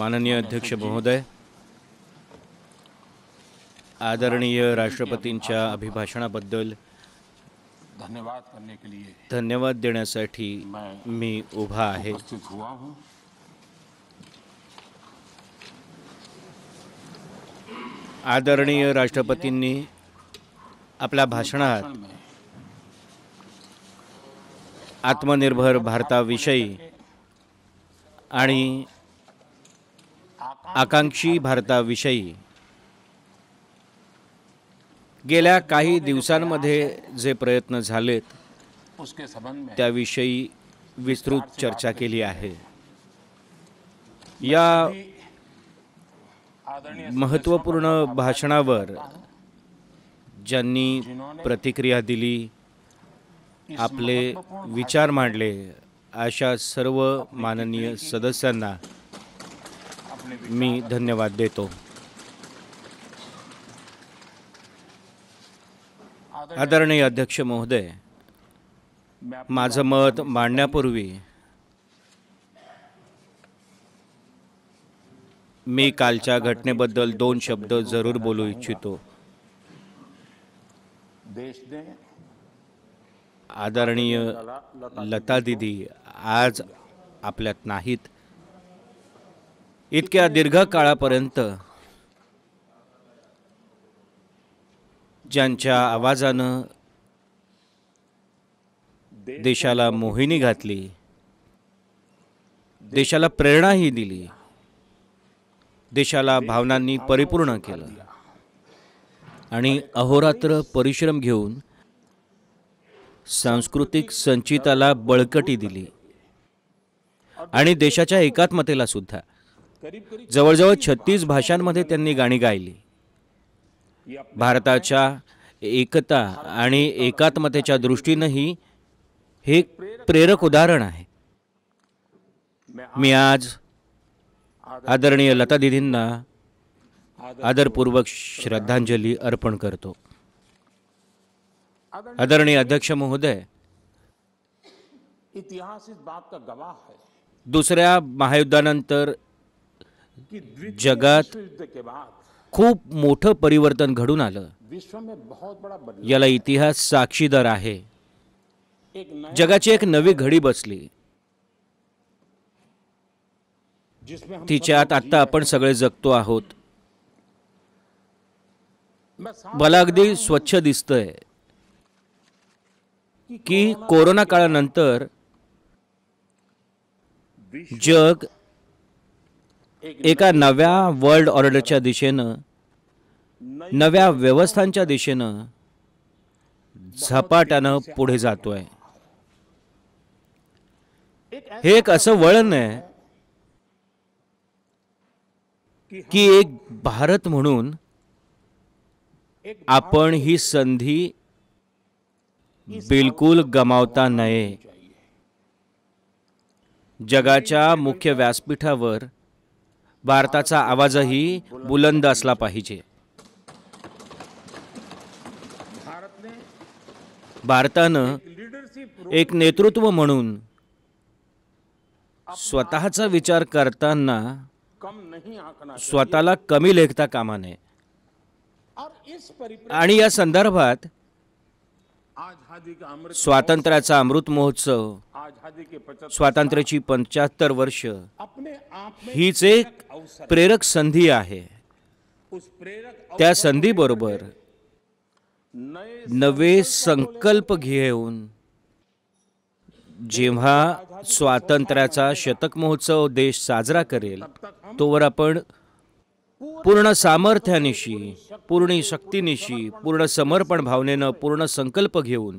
माननीय अध्यक्ष महोदय आदरणीय राष्ट्रपतींच्या अभिभाषणाबद्दल धन्यवाद धन्यवाद देण्यासाठी मी उभा आहे आदरणीय राष्ट्रपतींनी आपल्या भाषणात आत्मनिर्भर भारताविषयी आणि आकांक्षी भारताविषयी गेल्या काही दिवसांमध्ये जे प्रयत्न झालेत त्याविषयी विस्तृत चर्चा केली आहे या महत्वपूर्ण भाषणावर ज्यांनी प्रतिक्रिया दिली आपले विचार मांडले अशा सर्व माननीय सदस्यांना मी धन्यवाद देतो आदरणीय अध्यक्ष महोदय माझं मत मांडण्यापूर्वी मी कालच्या घटनेबद्दल दोन शब्द जरूर बोलू इच्छितो आदरणीय लता दिदी आज आपल्यात नाहीत इतक्या दीर्घ काळापर्यंत ज्यांच्या आवाजानं देशाला मोहिनी घातली देशाला प्रेरणाही दिली देशाला भावनांनी परिपूर्ण केलं आणि अहोरात्र परिश्रम घेऊन सांस्कृतिक संचिताला बळकटी दिली आणि देशाच्या एकात्मतेला सुद्धा जवळजवळ छत्तीस भाषांमध्ये त्यांनी गाणी गायली भारताच्या एकता आणि एकात्मतेच्या दृष्टीनंही हे प्रेरक उदाहरण आहे मी आज आदरणीय लता दिदींना आदरपूर्वक श्रद्धांजली अर्पण करतो आदरणीय अध्यक्ष महोदय दुसऱ्या महायुद्धानंतर जगात खूप मोठं परिवर्तन घडून आलं याला इतिहास साक्षीदार आहे जगाची एक नवी घडी बसली तिच्यात आत्ता आपण सगळे जगतो आहोत मला अगदी स्वच्छ दिसतंय की कोरोना काळानंतर जग एका नव्या वर्ल्ड ऑर्डरच्या दिशेनं नव्या व्यवस्थांच्या दिशेनं झपाट्यानं पुढे जातोय हे एक असं वळण आहे की एक भारत म्हणून आपण ही संधी बिलकुल गमावता नये जगाच्या मुख्य व्यासपीठावर भारताचा आवाजही बुलंद असला पाहिजे भारतानं एक नेतृत्व म्हणून स्वतःचा विचार करताना स्वतःला कमी लेखता कामा नये आणि या संदर्भात स्वातंत्र्याचा अमृत महोत्सव स्वातंत्र्याची पंच्याहत्तर वर्ष हीच एक प्रेरक संधी आहे त्या संधीबरोबर नवे संकल्प घेऊन जेव्हा स्वातंत्र्याचा शतक महोत्सव देश साजरा करेल तोवर आपण पूर्ण सामर्थ्यानिशी पूर्ण शक्तीनिशी पूर्ण समर्पण भावनेनं पूर्ण संकल्प घेऊन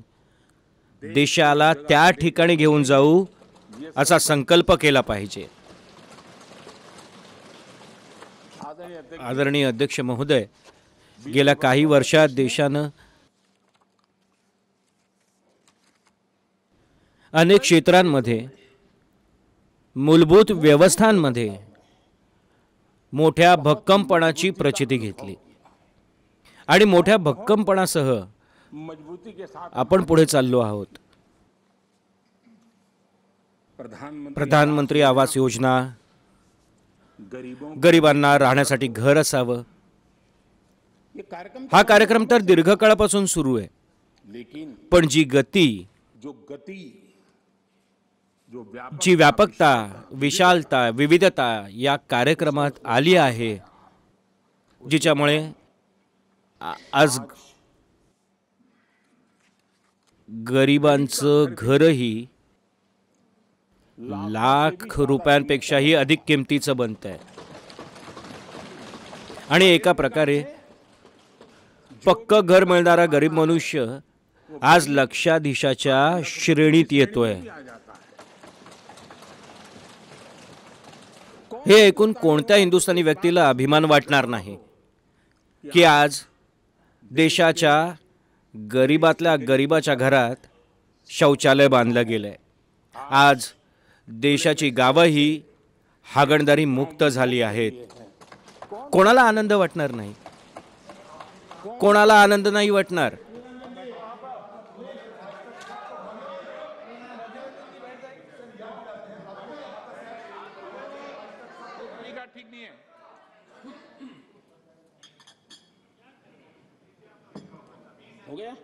देशाला त्या ठिकाणी घेऊन जाऊ असा संकल्प केला पाहिजे आदरणीय अध्यक्ष महोदय गेल्या काही वर्षात देशानं अनेक क्षेत्रांमध्ये मूलभूत व्यवस्थांमध्ये मोठ्या भक्कमपणाची प्रचिती घेतली आणि मोठ्या भक्कमपणासह आपण पुढे चाललो आहोत प्रधानमंत्री आवास योजना गरिबांना राहण्यासाठी घर असावं हा कार्यक्रम तर दीर्घकाळापासून सुरू आहे पण जी गती जी व्यापकता विशालता विविधता या कार्यक्रमात आली आहे जिच्यामुळे आज गरिबांचं घरही लाख रुपयांपेक्षाही अधिक किमतीचं बनत आहे आणि एका प्रकारे पक्क घर मिळणारा गरीब मनुष्य आज लक्षाधीशाच्या श्रेणीत येतोय हे ऐकून कोणत्या हिंदुस्थानी व्यक्तीला अभिमान वाटणार नाही की आज देशाच्या गरिबातल्या गरिबाच्या घरात शौचालय बांधलं गेलं आज देशाची गावंही हागणदारी मुक्त झाली आहेत कोणाला आनंद वाटणार नाही कोणाला आनंद नाही वाटणार हो गया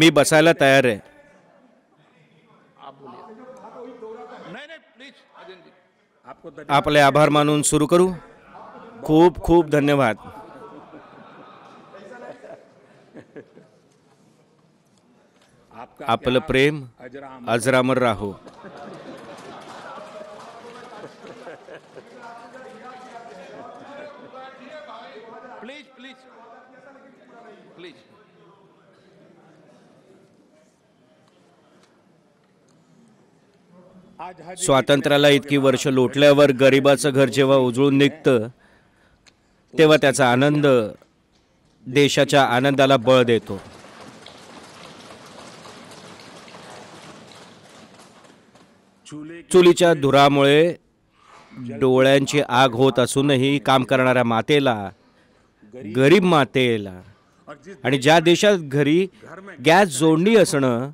मी बसायला तयार आहे आपले आभार मानून सुरू करू खूप खूप धन्यवाद आपलं प्रेम अजरामर राहो स्वातंत्र्याला इतकी वर्ष लोटल्यावर गरिबाचं घर जेव्हा उजळून निघतं तेव्हा त्याचा आनंद देशाच्या आनंदाला बळ देतो चुलीच्या धुरामुळे डोळ्यांची आग होत असूनही काम करणाऱ्या मातेला गरीब मातेला आणि ज्या देशात घरी गॅस जोडणी असणं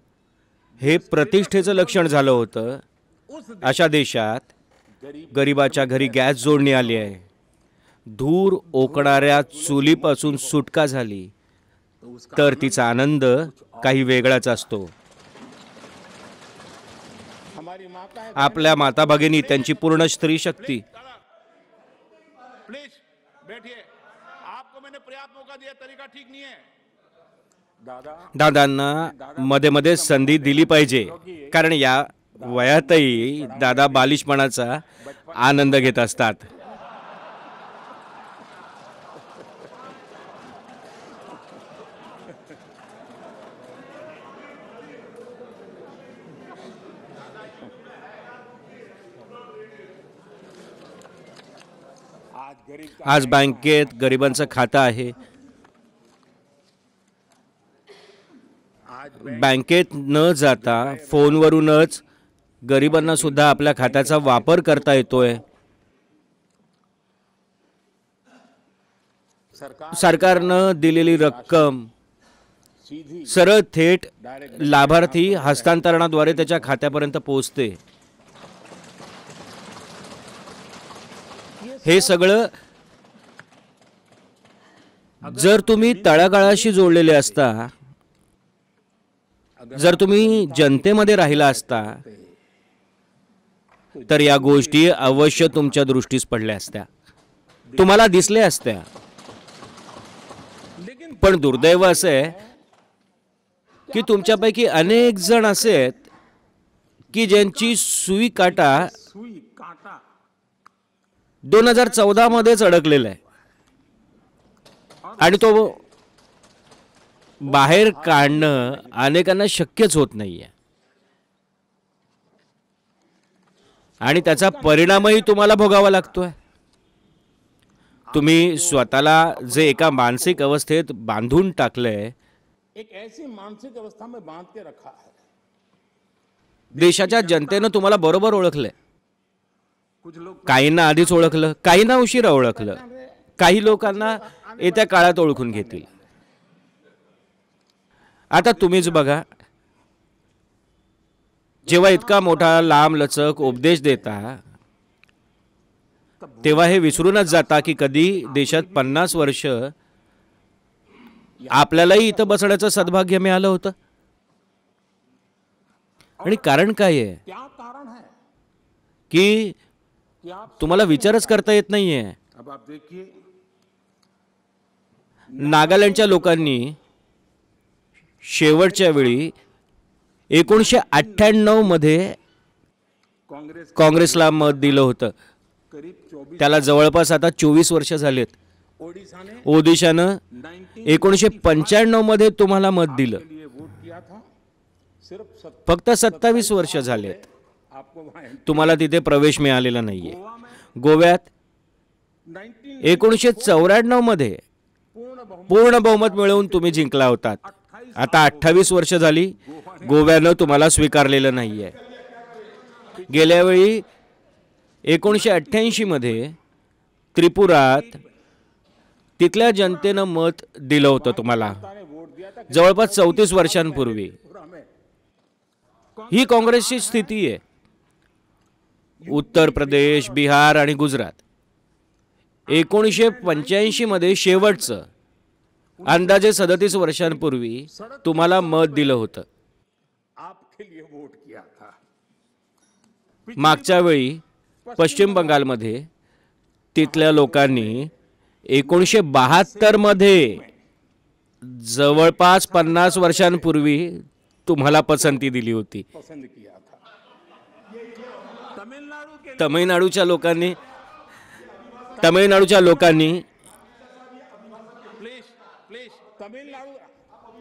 हे प्रतिष्ठेचं लक्षण झालं होतं अशा देशात गरिबाच्या घरी गॅस जोडणी आली आहे धूर ओकणाऱ्या चुलीपासून सुटका झाली तर तिचा आनंद काही वेगळाच असतो आपल्या माता भगिनी त्यांची पूर्ण स्त्री शक्ती दादांना मध्ये मध्ये संधी दिली पाहिजे कारण या वयातही दादा बालिशपणाचा आनंद घेत असतात आज बँकेत गरिबांचं खातं आहे बँकेत न जाता फोनवरूनच गरिबांना सुद्धा आपल्या खात्याचा वापर करता येतोय सरकारनं दिलेली रक्कम सरळ थेट लाभार्थी हस्तांतरणाद्वारे त्याच्या खात्यापर्यंत पोहोचते हे सगळं जर तुम्ही तळागाळाशी जोडलेले असता जर तुम्ही जनतेमध्ये राहिला असता तर या गोष्टी अवश्य तुमच्या दृष्टीस पडल्या असत्या तुम्हाला दिसल्या असत्या पण दुर्दैव असं आहे की तुमच्यापैकी अनेक जण असे आहेत की ज्यांची सुई काटा दोन हजार चौदा मध्येच अडकलेला आहे आणि तो बाहेर काढणं अनेकांना शक्यच होत नाहीये आणि त्याचा परिणामही तुम्हाला भोगावा लागतोय तुम्ही स्वतःला जे एका मानसिक अवस्थेत बांधून टाकलंय एक ऐसी मानसिक अवस्था में बांध के रखा है देशाच्या जनतेनं तुम्हाला बरोबर ओळखलंय काहींना आधीच ओळखलं काहींना उशिरा ओळखलं काही लोकांना येत्या काळात ओळखून घेतील आता तुम्हीच बघा जेव्हा इतका मोठा लांब लचक उपदेश देता तेव्हा हे विसरूनच जाता की कधी देशात पन्नास वर्ष आपल्यालाही इथं बसण्याचं सद्भाग्य मिळालं होतं आणि कारण काय आहे की तुम्हाला विचारच करता येत नाहीये नागालँडच्या लोकांनी शेवटच्या वेळी एकोणीसशे अठ्ठ्याण्णवमध्ये काँग्रेस काँग्रेसला मत दिलं होतं त्याला जवळपास आता चोवीस वर्ष झालेत ओदिशानं एकोणीसशे मध्ये तुम्हाला मत दिलं फक्त सत्तावीस वर्ष झालेत तुम्हाला तिथे प्रवेश मिळालेला नाहीये गोव्यात एकोणीसशे मध्ये पूर्ण बहुमत मिळवून तुम्ही जिंकला होतात आता अठ्ठावीस वर्ष झाली गोव्यानं तुम्हाला स्वीकारलेलं नाही आहे गेल्यावेळी एकोणीसशे अठ्ठ्याऐंशीमध्ये त्रिपुरात तिथल्या जनतेनं मत दिलं होतं तुम्हाला जवळपास चौतीस वर्षांपूर्वी ही काँग्रेसची स्थिती आहे उत्तर प्रदेश बिहार आणि गुजरात एकोणीसशे पंच्याऐंशीमध्ये शेवटचं अंदाजे सदतीस वर्षांपूर्वी तुम्हाला मत दिलं होतं मागच्या वेळी पश्चिम बंगालमध्ये तिथल्या लोकांनी एकोणीसशे मध्ये जवळपास पन्नास वर्षांपूर्वी तुम्हाला पसंती दिली होती तमिळनाडूच्या लोकांनी तमिळनाडूच्या लोकांनी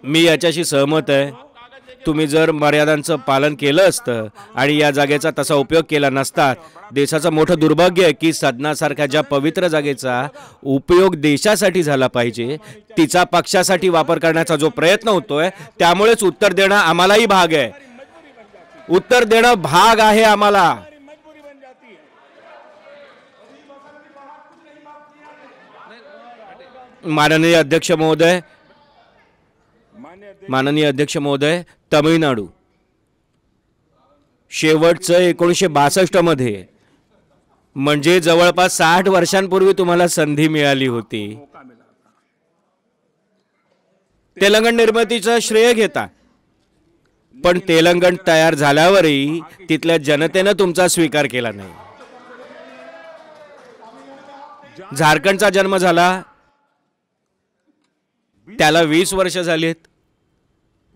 मी याच्याशी सहमत आहे तुम्ही जर मर्यादांचं पालन केलं असतं आणि या जागेचा तसा उपयोग केला नसता देशाचं मोठं दुर्भाग्य आहे की सदनासारख्या ज्या पवित्र जागेचा उपयोग देशासाठी झाला पाहिजे तिचा पक्षासाठी वापर करण्याचा जो प्रयत्न होतोय त्यामुळेच उत्तर देणं आम्हालाही भाग आहे उत्तर देणं भाग आहे आम्हाला माननीय अध्यक्ष महोदय माननीय अध्यक्ष महोदय तमिळनाडू शेवटचं एकोणीसशे मध्ये म्हणजे जवळपास साठ वर्षांपूर्वी तुम्हाला संधी मिळाली होती तेलंगण निर्मितीचं श्रेय घेता पण तेलंगण तयार झाल्यावरही तिथल्या जनतेनं तुमचा स्वीकार केला नाही झारखंडचा जन्म झाला त्याला वीस वर्ष झालीत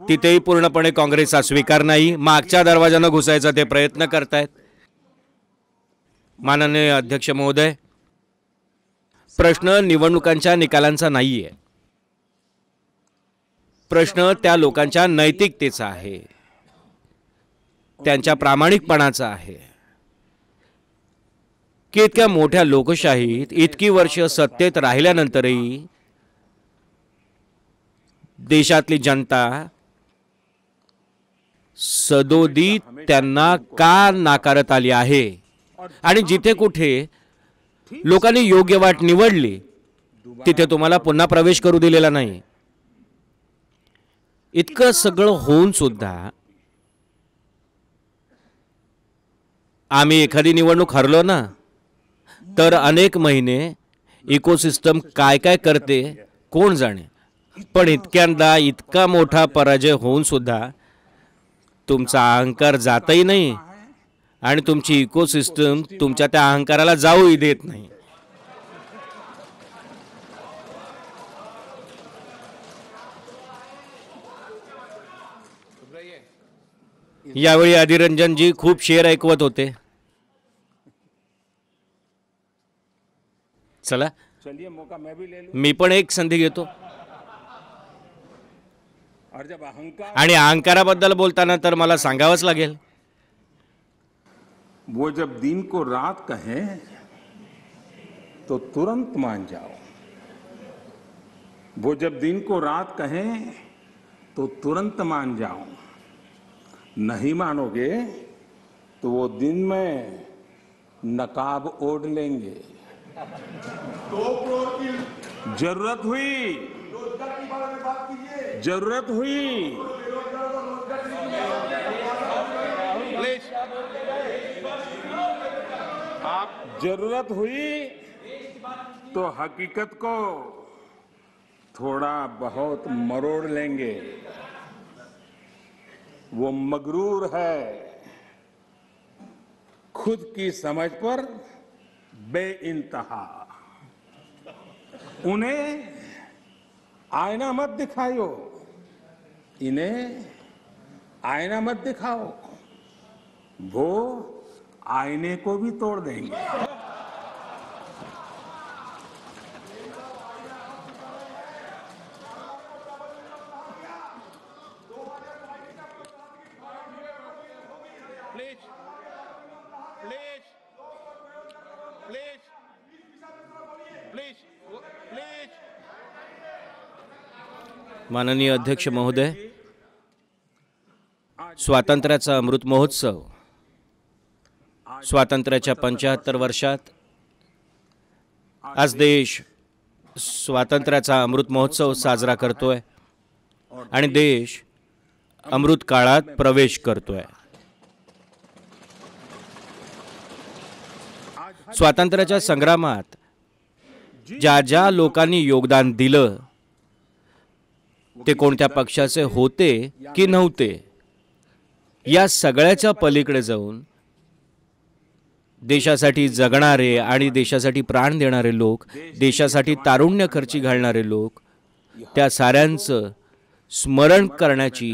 तिथेही पूर्णपणे काँग्रेसचा स्वीकार नाही मागच्या दरवाजानं घुसायचा ते प्रयत्न करतायत माननीय अध्यक्ष महोदय प्रश्न निवडणुकांच्या निकालांचा नाही आहे प्रश्न त्या लोकांच्या नैतिकतेचा आहे त्यांच्या प्रामाणिकपणाचा आहे की इतक्या मोठ्या लोकशाहीत इतकी वर्ष सत्तेत राहिल्यानंतरही देशातली जनता सदोदी त्यांना का नाकारत आली आहे आणि जिथे कुठे लोकांनी योग्य वाट निवडली तिथे तुम्हाला पुन्हा प्रवेश करू दिलेला नाही इतकं सगळं होऊन सुद्धा आम्ही एखादी निवडणूक हरलो ना तर अनेक महिने इकोसिस्टम काय काय करते कोण जाणे पण इतक्यांदा इतका मोठा पराजय होऊन सुद्धा तुमचा अहंकार जातही नाही आणि तुमची इकोसिस्टम तुमच्या त्या अहंकाराला जाऊही देत नाही यावेळी जी खूप शेर ऐकवत होते चला मी पण एक संधी घेतो अहंकारा बदल बोलता ना तर मला संगाव लगे वो जब दिन को रात कहे तो तुरंत मान जाओ वो जब दिन को रात कहे तो तुरंत मान जाओ नहीं मानोगे तो वो दिन में नकाब ओढ़ लेंगे जरूरत हुई रोजगार के बारे में बात कीजिए जरूरत हुई आप जरूरत हुई तो हकीकत को थोड़ा बहुत मरोड़ लेंगे वो मगरूर है खुद की समझ पर बे इंतहा उन्हें आयना मत दिखायो इन्हें आयना मत दिखाओ वो आईने को भी तोड़ देंगे माननीय अध्यक्ष महोदय स्वातंत्र्याचा अमृत महोत्सव स्वातंत्र्याच्या पंच्याहत्तर वर्षात आज देश स्वातंत्र्याचा अमृत महोत्सव साजरा करतोय आणि देश अमृत काळात प्रवेश करतोय स्वातंत्र्याच्या संग्रामात ज्या ज्या लोकांनी योगदान दिलं ते कोणत्या पक्षाचे होते की नव्हते या सगळ्याच्या पलीकडे जाऊन देशासाठी जगणारे आणि देशासाठी प्राण देणारे लोक देशासाठी तारुण्य खर्ची घालणारे लोक त्या साऱ्यांचं स्मरण करण्याची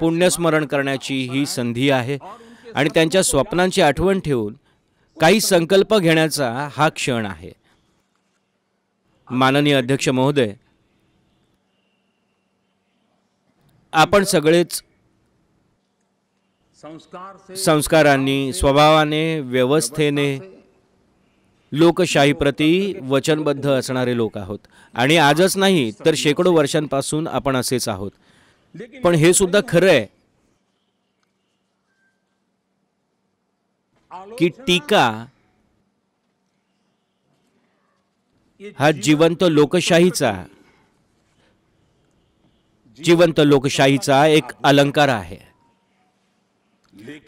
पुण्यस्मरण करण्याची ही संधी आहे आणि त्यांच्या स्वप्नांची आठवण ठेवून काही संकल्प घेण्याचा हा क्षण आहे माननीय अध्यक्ष महोदय आपण सगळेच संस्कारांनी स्वभावाने व्यवस्थेने लोकशाहीप्रती वचनबद्ध असणारे लोक आहोत आणि आजच नाही तर शेकडो वर्षांपासून आपण असेच आहोत पण हे सुद्धा खरं आहे की टीका हा जिवंत लोकशाहीचा जिवंत लोकशाहीचा एक अलंकार आहे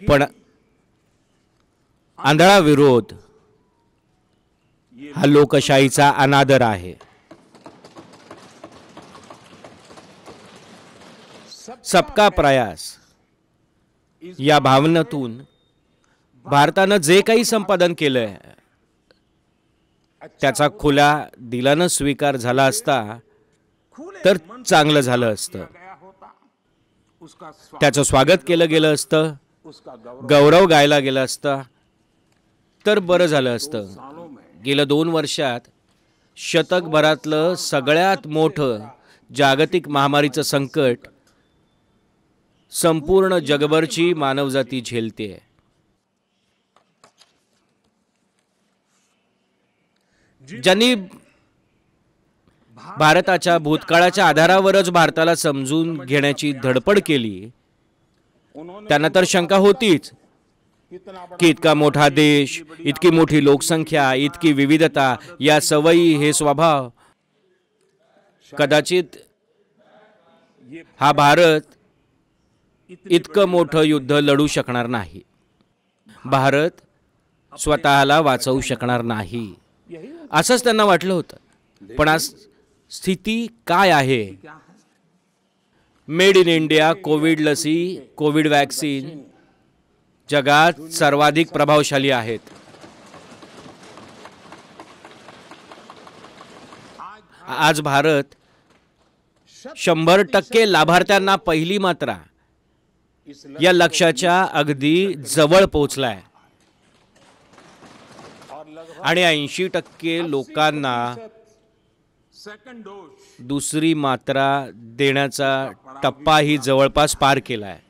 पण आंधळा विरोध हा लोकशाहीचा अनादर आहे सबका प्रयास या भावनेतून भारतानं जे काही संपादन केलंय त्याचा खुला दिलानं स्वीकार झाला असता तर चांगलं झालं असतं त्याचं स्वागत केलं गेलं असतं गौरव गायला गेलं असतं तर बरं झालं असतं गेल्या दोन वर्षात शतकभरातलं सगळ्यात मोठं जागतिक महामारीचं संकट संपूर्ण जगभरची मानवजाती झेलते ज्यांनी भारताच्या भूतकाळाच्या आधारावरच भारताला समजून घेण्याची धडपड केली त्यांना तर शंका होतीच की इतका मोठा देश इतकी मोठी लोकसंख्या इतकी विविधता या सवयी हे स्वभाव कदाचित हा भारत इतकं मोठं युद्ध लढू शकणार नाही भारत स्वतःला वाचवू शकणार नाही असंच त्यांना वाटलं होतं पण आज स्थिती काय आहे मेड इन इंडिया कोविड लसी कोविड वॅक्सिन जगात सर्वाधिक प्रभावशाली आहेत आज भारत शंभर टक्के लाभार्थ्यांना पहिली मात्रा या लक्ष्याच्या अगदी जवळ पोहोचलाय आणि ऐंशी टक्के लोकांना दुसरी मात्रा देण्याचा टप्पा ही जवळपास पार केला आहे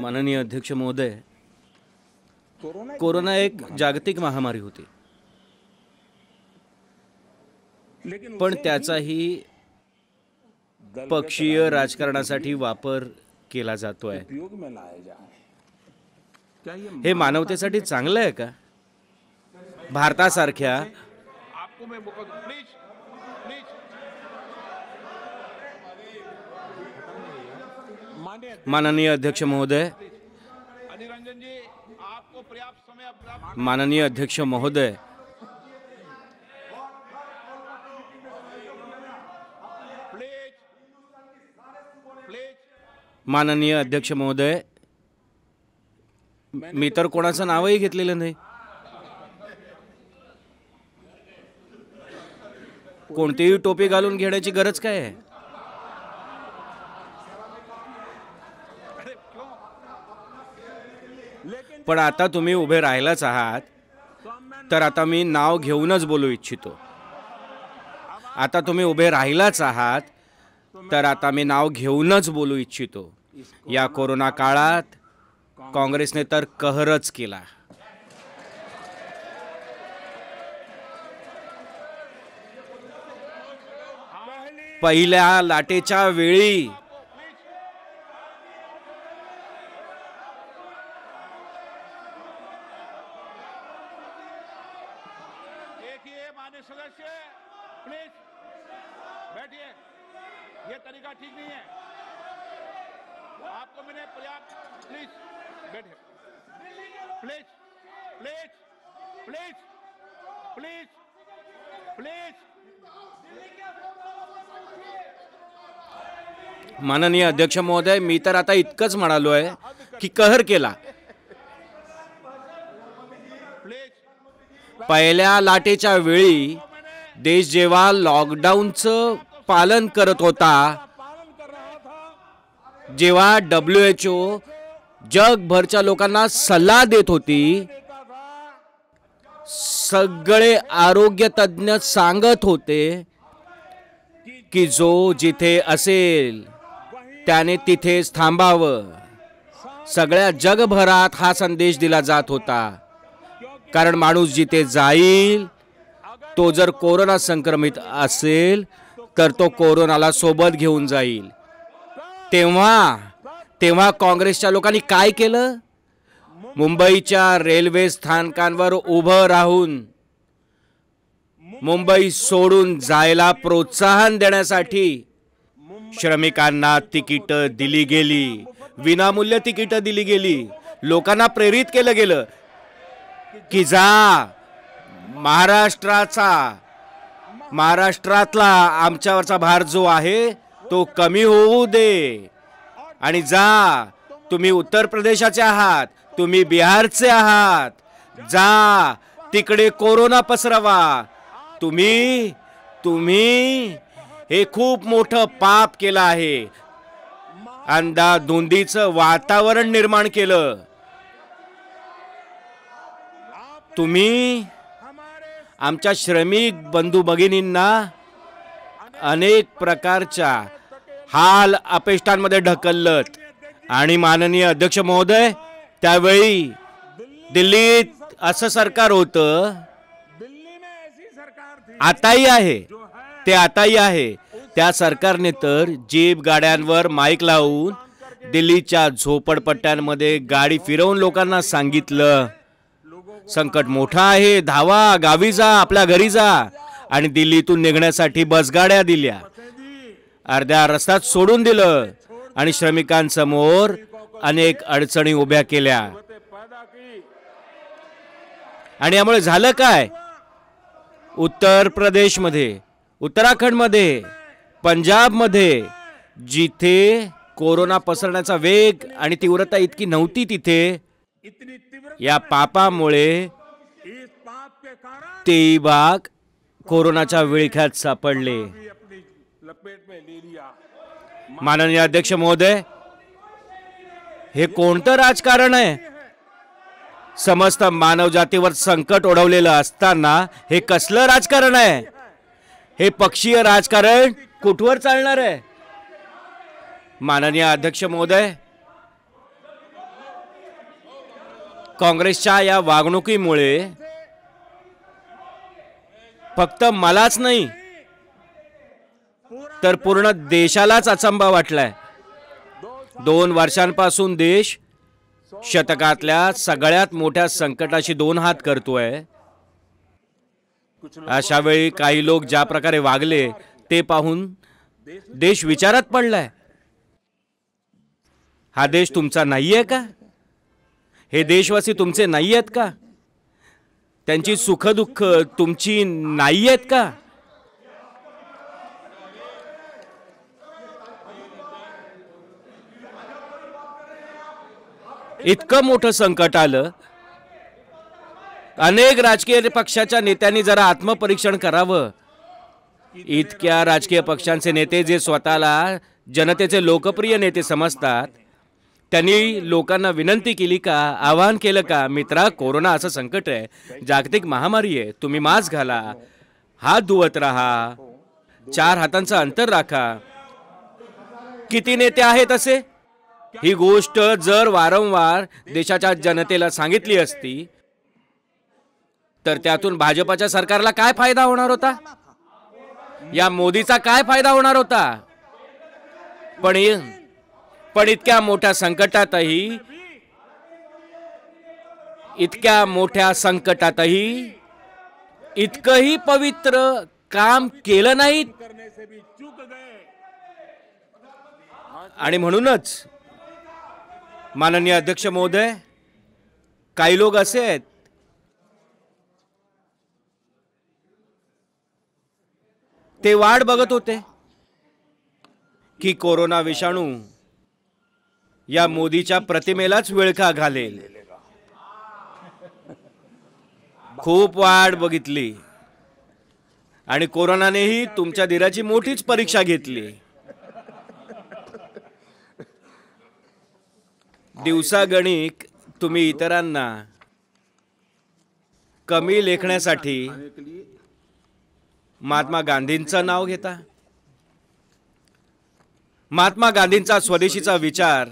माननीय अध्यक्ष महोदय कोरोना एक जागतिक महामारी होती पण त्याचाही पक्षीय राजकारणासाठी वापर केला जातोय हे मानवतेसाठी चांगलं आहे का भारतासारख्या माननीय अध्यक्ष महोदय माननीय अध्यक्ष महोदय माननीय अध्यक्ष महोदय मी तर कोणाचं नावही घेतलेलं नाही कोणतीही टोपी घालून घेण्याची गरज काय आहे पण आता तुम्ही उभे राहिलाच आहात तर आता मी नाव घेऊनच बोलू इच्छितो आता तुम्ही उभे राहिलाच आहात तर आता मी नाव घेऊनच बोलू इच्छितो या कोरोना काळात काँग्रेसने तर कहरच केला पहिल्या लाटेच्या वेळी माननीय अध्यक्ष महोदय मी तर आता इतकंच म्हणालो आहे की कहर केला पहिल्या लाटेच्या वेळी देश जेव्हा लॉकडाऊनचं पालन करत होता जेव्हा डब्ल्यू एच ओ जगभरच्या लोकांना सल्ला देत होती सगळे आरोग्य तज्ज्ञ सांगत होते की जो जिथे असेल त्याने तिथेच थांबावं सगळ्या जगभरात हा संदेश दिला जात होता कारण माणूस जिथे जाईल तो जर कोरोना संक्रमित असेल तर तो कोरोनाला सोबत घेऊन जाईल तेव्हा तेव्हा काँग्रेसच्या लोकांनी काय केलं मुंबईच्या रेल्वे स्थानकांवर उभं राहून मुंबई सोडून जायला प्रोत्साहन देण्यासाठी श्रमिकांना तिकीट दिली गेली विनामूल्य तिकीटं दिली गेली लोकांना प्रेरित केलं गेलं की जा महाराष्ट्राचा महाराष्ट्रातला आमच्यावरचा भार जो आहे तो कमी होऊ दे आणि जा तुम्ही उत्तर प्रदेशाचे आहात तुम्ही बिहारचे आहात जा तिकडे कोरोना पसरवा तुम्ही तुम्ही हे खूप मोठं पाप केलं आहे अंदा धुंदीचं वातावरण निर्माण केलं तुम्ही आमच्या श्रमिक बंधू भगिनींना अनेक प्रकारच्या हाल अपेष्टांमध्ये ढकललत आणि माननीय अध्यक्ष महोदय त्यावेळी दिल्लीत असं सरकार होतं आताही आहे ते आताही आहे त्या सरकारने तर जीप गाड्यांवर माईक लावून दिल्लीच्या झोपडपट्ट्यांमध्ये गाडी फिरवून लोकांना सांगितलं संकट मोठा आहे धावा गावी जा आपल्या घरी जा आणि दिल्लीतून निघण्यासाठी बसगाड्या दिल्या अर्ध्या रस्त्यात सोडून दिलं आणि श्रमिकांसमोर अनेक अडचणी उभ्या केल्या आणि यामुळे झालं काय उत्तर प्रदेशमध्ये उत्तराखंडमध्ये पंजाबमध्ये जिथे कोरोना पसरण्याचा वेग आणि तीव्रता इतकी नव्हती तिथे या पापामुळे ते भाग कोरोनाच्या विळख्यात सापडले माननीय अध्यक्ष महोदय हे कोणतं राजकारण आहे समस्त मानवजातीवर संकट ओढवलेलं असताना हे कसलं राजकारण आहे हे पक्षीय राजकारण कुठवर चालणार आहे माननीय अध्यक्ष महोदय काँग्रेसच्या या वागणुकीमुळे फक्त मलाच नाही तर पूर्ण देशालाच अचंबा वाटलाय दोन वर्षांपासून देश शतकातल्या सगळ्यात मोठ्या संकटाशी दोन हात करतोय अशा वेळी काही लोक ज्या प्रकारे वागले ते पाहून देश विचारात पडलाय हा देश तुमचा नाहीये का हे देशवासी तुमचे नाही आहेत का त्यांची सुखदुःख तुमची नाही आहेत का इतकं मोठं संकट आलं अनेक राजकीय पक्षाच्या नेत्यांनी जरा आत्मपरीक्षण करावं इतक्या राजकीय पक्षांचे नेते जे स्वतःला जनतेचे लोकप्रिय नेते समजतात त्यांनी लोकांना विनंती केली का आवाहन केलं का मित्रा कोरोना असं संकट आहे जागतिक महामारी आहे तुम्ही मास्क घाला हात धुवत राहा चार हातांचं अंतर राखा किती नेते आहेत असे ही गोष्ट जर वारंवार देशाच्या जनतेला सांगितली असती तर त्यातून भाजपाच्या सरकारला काय फायदा होणार होता या मोदीचा काय फायदा होणार होता पण पण इतक्या मोठ्या संकटातही इतक्या मोठ्या संकटातही इतकंही पवित्र काम केलं नाही आणि म्हणूनच माननीय अध्यक्ष महोदय काही लोक असे आहेत ते वाट बघत होते की कोरोना विषाणू या मोदीच्या प्रतिमेलाच विळखा घालेल खूप वाट बघितली आणि कोरोनानेही तुमच्या दिराची मोठीच परीक्षा घेतली दिवसागणिक तुम्ही इतरांना कमी लेखण्यासाठी महात्मा गांधींचं नाव घेता महात्मा गांधींचा स्वदेशीचा विचार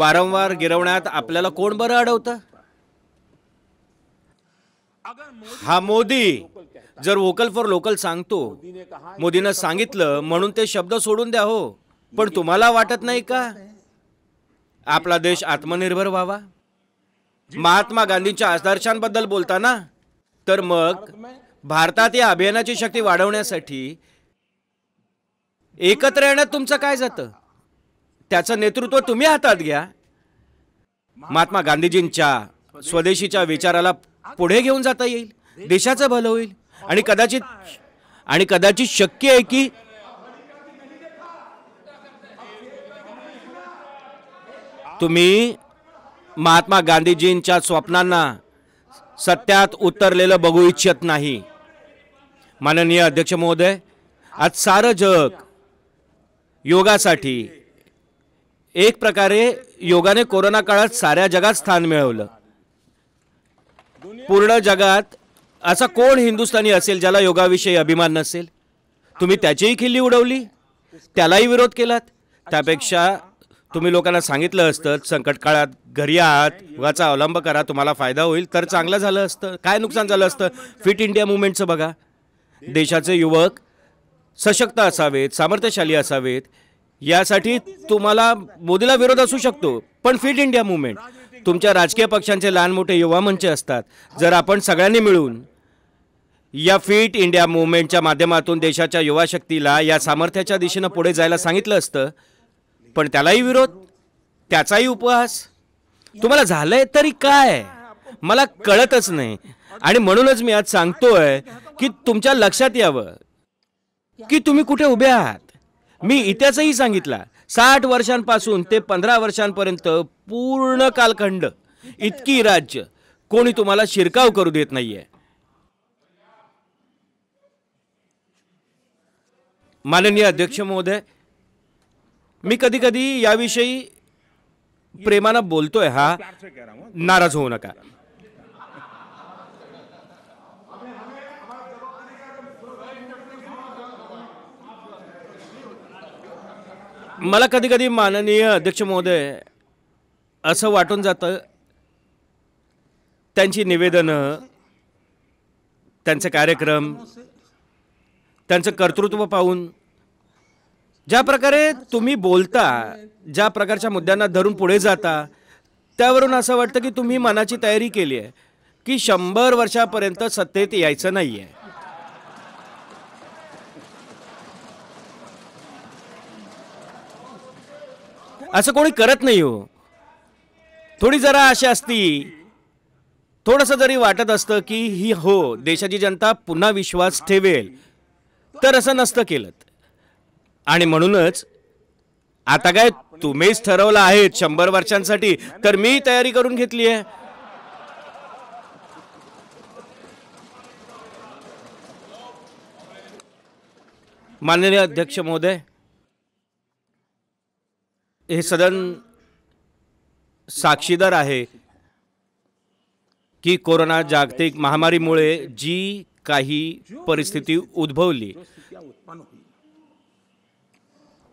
वारंवार गिरवण्यात आपल्याला कोण बरं अडवतं हा मोदी जर व्होकल फॉर लोकल सांगतो मोदीनं सांगितलं म्हणून ते शब्द सोडून द्या हो पण तुम्हाला वाटत नाही का आपला देश आत्मनिर्भर व्हावा महात्मा गांधींच्या आदर्शांबद्दल बोलताना तर मग भारतात या अभियानाची शक्ती वाढवण्यासाठी एकत्र येण्यात तुमचं काय जातं त्याचं नेतृत्व तुम्ही हातात घ्या महात्मा गांधीजींच्या स्वदेशीच्या विचाराला पुढे घेऊन जाता येईल देशाचं भलं होईल आणि कदाचित आणि कदाचित शक्य आहे की तुम्ही महात्मा गांधीजींच्या स्वप्नांना सत्यात उतरलेलं बघू इच्छित नाही माननीय अध्यक्ष महोदय आज सारं जग योगासाठी एक प्रकारे योगाने कोरोना काळात साऱ्या जगात स्थान मिळवलं पूर्ण जगात असा कोण हिंदुस्थानी असेल ज्याला योगाविषयी अभिमान नसेल तुम्ही त्याचीही खिल्ली उडवली त्यालाही विरोध केलात त्यापेक्षा तुम्ही लोकांना सांगितलं असतं संकट काळात घरी आहात योगाचा अवलंब करा तुम्हाला फायदा होईल तर चांगलं झालं असतं काय नुकसान झालं असतं फिट इंडिया मुवमेंटचं बघा देशाचे युवक सशक्त असावेत सामर्थ्यशाली असावेत यासाठी तुम्हाला मोदीला विरोध असू शकतो पण फिट इंडिया मुवमेंट तुमच्या राजकीय पक्षांचे लहान मोठे युवा मंच असतात जर आपण सगळ्यांनी मिळून या फिट इंडिया मुवमेंटच्या माध्यमातून देशाच्या युवा शक्तीला या सामर्थ्याच्या दिशेनं पुढे जायला सांगितलं असतं पण त्यालाही विरोध त्याचाही उपहास तुम्हाला झालंय तरी काय मला कळतच नाही आणि म्हणूनच मी आज सांगतोय की तुमच्या लक्षात यावं की तुम्ही कुठे उभे आहात मी ही सांगितला साठ वर्षांपासून ते पंधरा वर्षांपर्यंत पूर्ण कालखंड इतकी राज्य कोणी तुम्हाला शिरकाव करू देत नाहीये माननीय अध्यक्ष महोदय मी कधी कधी याविषयी प्रेमानं बोलतोय हा नाराज होऊ नका मला कधी कधी माननीय अध्यक्ष महोदय असं वाटून जातं त्यांची निवेदनं त्यांचे कार्यक्रम त्यांचं कर्तृत्व पाहून ज्या प्रकारे तुम्ही बोलता ज्या प्रकारच्या मुद्द्यांना धरून पुढे जाता त्यावरून असं वाटतं की तुम्ही मनाची तयारी केली आहे की शंभर वर्षापर्यंत सत्तेत यायचं नाही आहे असं कोणी करत नाही हो थोडी जरा अशी असती थोडंसं जरी वाटत असतं की ही हो देशाची जनता पुन्हा विश्वास ठेवेल तर असं नसतं केलं आणि म्हणूनच आता काय तुम्हीच ठरवलं आहे शंभर वर्षांसाठी तर मी तयारी करून घेतली आहे माननीय अध्यक्ष महोदय हे सदन साक्षीदार आहे की कोरोना जागतिक महामारीमुळे जी काही परिस्थिती उद्भवली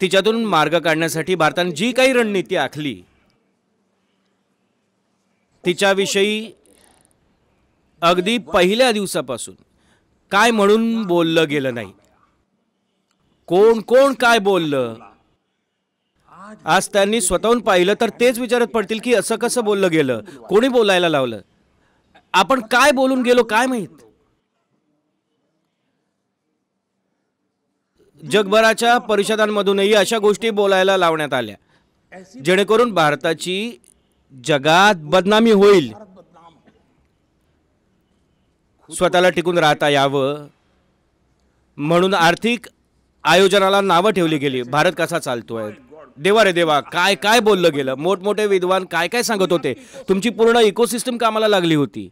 तिच्यातून मार्ग काढण्यासाठी भारताने जी काही रणनीती आखली तिच्याविषयी अगदी पहिल्या दिवसापासून काय म्हणून बोललं गेलं नाही कोण कोण काय बोललं आज त्यांनी स्वतःहून पाहिलं तर तेच विचारत पडतील की असं कसं बोललं गेलं कोणी बोलायला लावलं आपण काय बोलून गेलो काय माहीत जगभराच्या परिषदांमधूनही अशा गोष्टी बोलायला लावण्यात आल्या जेणेकरून भारताची जगात बदनामी होईल स्वतःला टिकून राहता यावं म्हणून आर्थिक आयोजनाला नावं ठेवली गेली भारत कसा चालतोय देवा रे देवा काय काय बोललं गेलं मोठमोठे विद्वान काय काय सांगत होते तुमची पूर्ण इकोसिस्टम कामाला लागली होती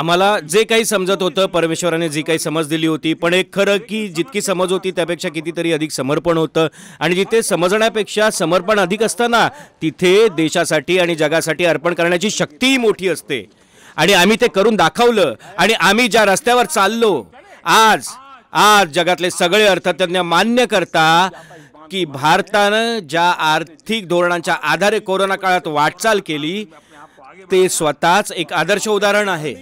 आम्हाला जे काही समजत होतं परमेश्वराने जी काही समज दिली होती पण एक खरं की जितकी समज होती त्यापेक्षा कितीतरी अधिक समर्पण होतं आणि जिथे समजण्यापेक्षा समर्पण अधिक असताना तिथे देशासाठी आणि जगासाठी अर्पण करण्याची शक्तीही मोठी असते आणि आम्ही ते करून दाखवलं आणि आम्ही ज्या रस्त्यावर चाललो आज आज जगातले सगळे अर्थतज्ञ मान्य करता की भारतानं ज्या आर्थिक धोरणांच्या आधारे कोरोना काळात वाटचाल केली ते स्वतःच एक आदर्श उदाहरण आहे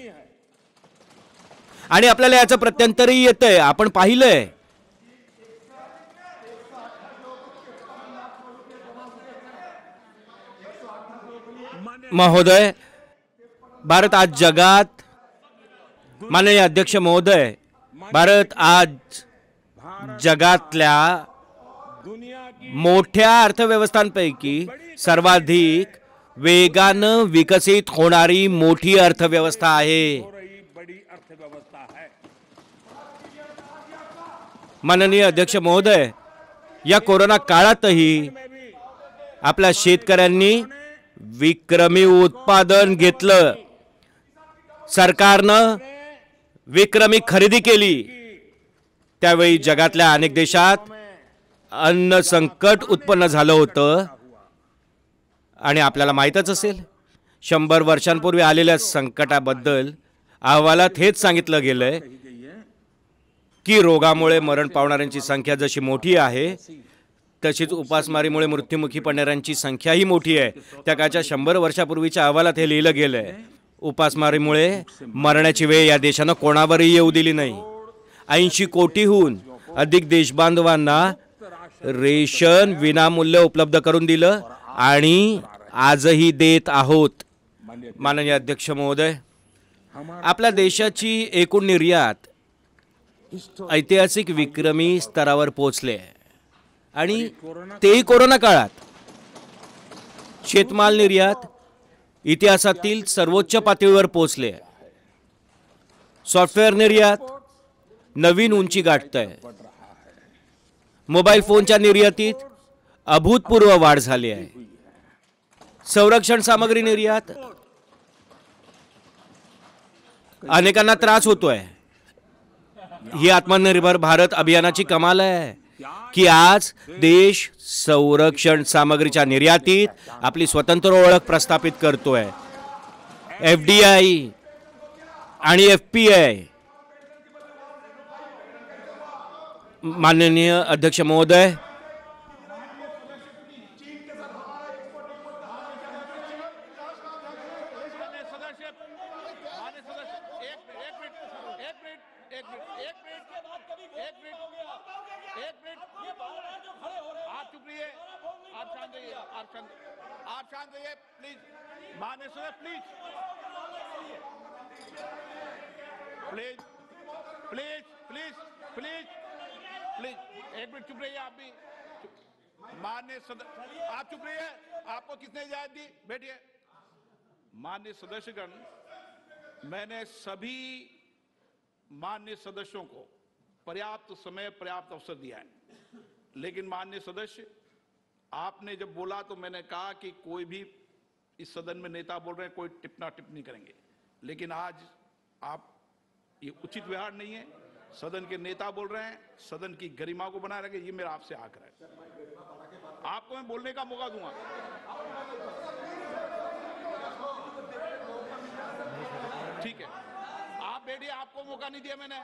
आणि आपल्याला याचं प्रत्यंतरही येतंय आपण पाहिलंय महोदय भारत आज जगात माननीय अध्यक्ष महोदय भारत आज जगातल्या मोठ्या अर्थव्यवस्थांपैकी सर्वाधिक वेगानं विकसित होणारी मोठी अर्थव्यवस्था आहे माननीय अध्यक्ष महोदय या कोरोना काळातही आपल्या शेतकऱ्यांनी विक्रमी उत्पादन घेतलं सरकारनं विक्रमी खरेदी केली त्यावेळी जगातल्या अनेक देशात अन्न संकट उत्पन्न झालं होतं आणि आपल्याला माहीतच असेल शंभर वर्षांपूर्वी आलेल्या संकटाबद्दल अहवालात हेच सांगितलं गेलं आहे की रोगामुळे मरण पावणाऱ्यांची संख्या जशी मोठी आहे तशीच उपासमारीमुळे मृत्युमुखी पडणाऱ्यांची संख्याही मोठी आहे त्या काळच्या शंभर वर्षापूर्वीच्या अहवालात हे लिहिलं गेलं आहे उपासमारीमुळे मरण्याची वेळ या देशानं कोणावरही येऊ दिली नाही ऐंशी कोटीहून अधिक देशबांधवांना रेशन विनामूल्य उपलब्ध करून दिलं आणि आजही देत आहोत माननीय अध्यक्ष महोदय आपल्या देशाची एकूण निर्यात ऐतिहासिक विक्रमी स्तरावर पोहोचले आणि तेही कोरोना काळात शेतमाल निर्यात इतिहासातील सर्वोच्च पातळीवर पोहोचले सॉफ्टवेअर निर्यात नवीन उंची गाठत आहे मोबाईल फोनच्या निर्यातीत अभूतपूर्व वाढ झाली आहे संरक्षण सामग्री निर्यात अनेकांना त्रास होतोय ही आत्मनिर्भर भारत अभियानाची कमाल आहे की आज देश संरक्षण सामग्रीच्या निर्यातीत आपली स्वतंत्र ओळख प्रस्थापित करतोय एफ डी आय आणि एफ पी आय माननीय अध्यक्ष महोदय सदस्यगण मैंने सभी मान्य सदस्यों को पर्याप्त समय पर्याप्त अवसर दिया है लेकिन मान्य सदस्य आपने जब बोला तो मैंने कहा कि कोई भी इस सदन में नेता बोल रहे हैं कोई टिप्पणा टिप्पणी करेंगे लेकिन आज आप ये उचित व्यवहार नहीं है सदन के नेता बोल रहे हैं सदन की गरिमा को बनाए रखें ये मेरा आपसे आग्रह है आपको मैं बोलने का मौका दूंगा ठीक है आप बैठिए आपको मौका नहीं दिया मैंने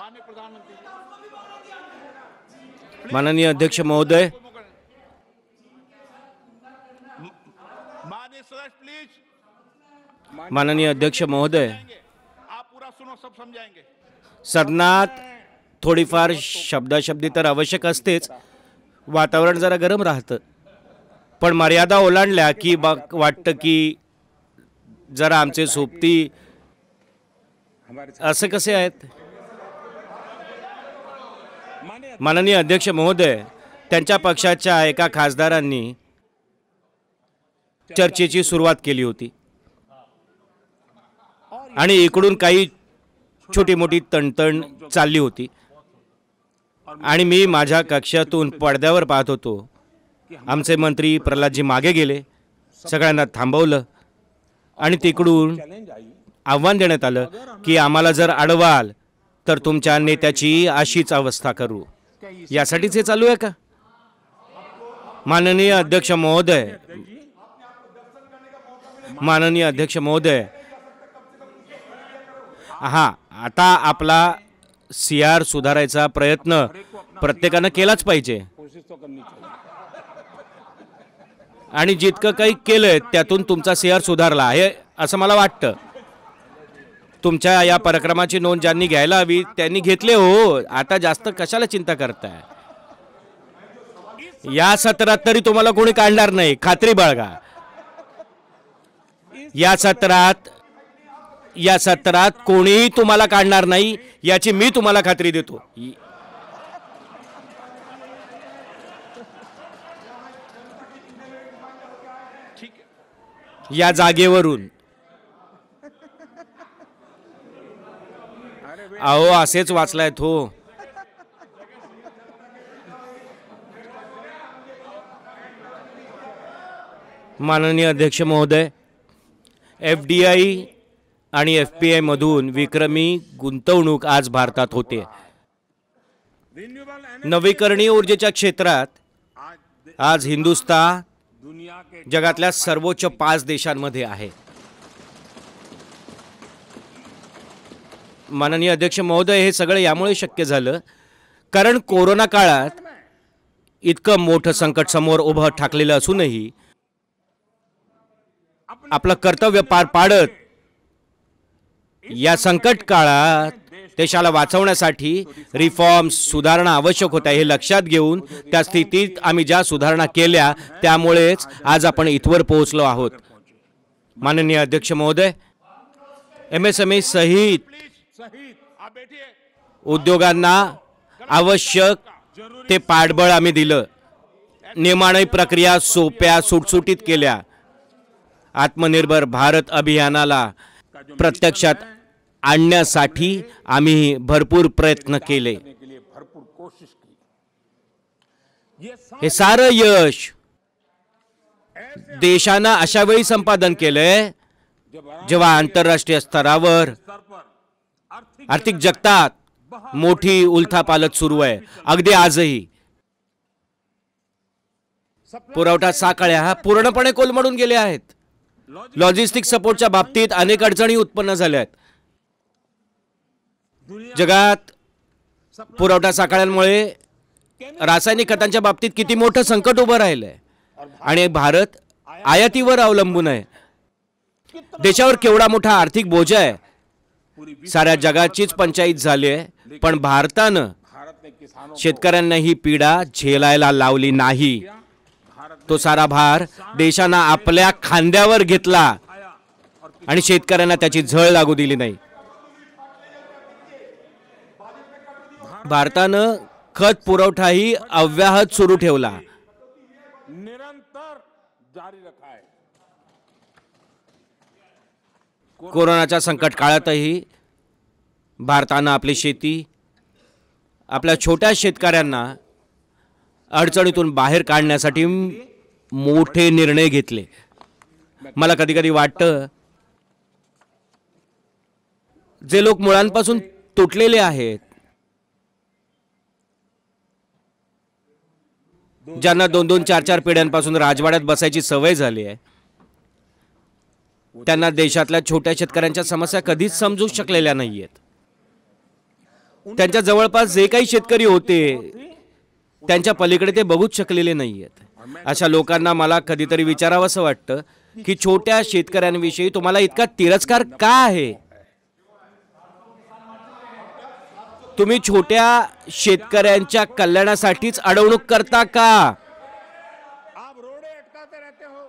माननीय प्रधानमंत्री माननीय अध्यक्ष महोदय माननीय अध्यक्ष महोदय आप पूरा सुनो सब समझाएंगे सदनात थोडीफार शब्दाशब्दी तर आवश्यक असतेच वातावरण जरा गरम राहतं पण मर्यादा ओलांडल्या की बा वाटतं की जरा आमचे सोबती असे कसे आहेत माननीय अध्यक्ष महोदय त्यांच्या पक्षाच्या एका खासदारांनी चर्चेची सुरुवात केली होती आणि इकडून काही छोटी मोठी तणतण चालली होती आणि मी माझ्या कक्षातून पडद्यावर पाहत होतो आमचे मंत्री प्रल्हादजी मागे गेले सगळ्यांना थांबवलं आणि तिकडून आव्हान देण्यात आलं की आम्हाला जर अडवाल तर तुमच्या नेत्याची अशीच अवस्था करू यासाठीच हे चालू आहे का माननीय अध्यक्ष महोदय माननीय अध्यक्ष महोदय हा आता आपला सी आर सुधारायचा प्रयत्न प्रत्येकानं केलाच पाहिजे आणि जितकं काही केलंय त्यातून तुमचा शेअर सुधारला आहे असं मला वाटतं तुमच्या या पराक्रमाची नोंद ज्यांनी घ्यायला हवी त्यांनी घेतले हो आता जास्त कशाला चिंता करताय या सत्रात तरी तुम्हाला कोणी काढणार नाही खात्री बाळगा या सत्रात या सत्रात कोणीही तुम्हाला काढणार नाही याची मी तुम्हाला खात्री देतो या जागेवरून अहो असेच वाचलाय तो हो. माननीय अध्यक्ष महोदय एफ डी आय आणि एफ पी आय मधून विक्रमी गुंतवणूक आज भारतात होते नवीकरणीय ऊर्जेच्या क्षेत्रात आज हिंदुस्तान जगातल्या सर्वोच्च पाच देशांमध्ये आहे माननीय अध्यक्ष महोदय हे सगळं यामुळे शक्य झालं कारण कोरोना काळात इतकं मोठं संकट समोर उभं ठाकलेलं असूनही आपलं कर्तव्य पार पाडत या संकट काळात देशाला वाचवण्यासाठी रिफॉर्म्स सुधारणा आवश्यक होत्या हे लक्षात घेऊन त्या स्थितीत आम्ही ज्या सुधारणा केल्या त्यामुळेच आज आपण इथवर पोहोचलो आहोत माननीय अध्यक्ष महोदय एम एस एम ई सहित उद्योगांना आवश्यक ते पाठबळ आम्ही दिलं निर्माणही प्रक्रिया सोप्या सुटसुटीत केल्या आत्मनिर्भर भारत अभियानाला प्रत्यक्षात आणण्यासाठी आम्ही भरपूर प्रयत्न केले हे सारं यश देशानं अशा वेळी संपादन केलंय जेव्हा आंतरराष्ट्रीय स्तरावर आर्थिक जगतात मोठी उलथापालथ सुरू आहे अगदी आजही पुरवठा साखळ्या हा पूर्णपणे कोलमडून गेल्या आहेत लॉजिस्टिक सपोर्टच्या बाबतीत अनेक अडचणी उत्पन्न झाल्या आहेत जगात पुरवठा साखळ्यांमुळे रासायनिक खतांच्या बाबतीत किती मोठं संकट उभं राहिलं आहे आणि भारत आयातीवर अवलंबून आहे देशावर केवढा मोठा आर्थिक बोजा आहे साऱ्या जगाचीच पंचायत झाली आहे पण भारतानं शेतकऱ्यांना ही पीडा झेलायला लावली नाही तो सारा भार देशानं आपल्या खांद्यावर घेतला आणि शेतकऱ्यांना त्याची झळ लागू दिली नाही भारतानं खत पुरवठाही अव्याहत सुरू ठेवला निरंतर जारी कोरोनाच्या संकट काळातही भारतानं आपली शेती आपल्या छोट्या शेतकऱ्यांना अडचणीतून बाहेर काढण्यासाठी मोठे निर्णय घेतले मला कधी कधी वाटतं जे लोक मुळांपासून तुटलेले आहेत ज्यांना दोन दोन चार चार पिढ्यांपासून राजवाड्यात बसायची सवय झाली आहे त्यांना देशातल्या छोट्या शेतकऱ्यांच्या समस्या कधीच समजू शकलेल्या नाहीयेत त्यांच्या जवळपास जे काही शेतकरी होते त्यांच्या पलीकडे ते बघूच शकलेले नाहीयेत अशा लोकांना मला कधीतरी विचारावं असं वाटतं की छोट्या शेतकऱ्यांविषयी तुम्हाला इतका तिरस्कार का आहे तुम्ही छोट्या शेतकऱ्यांच्या कल्याणासाठीच अडवणूक करता का हो।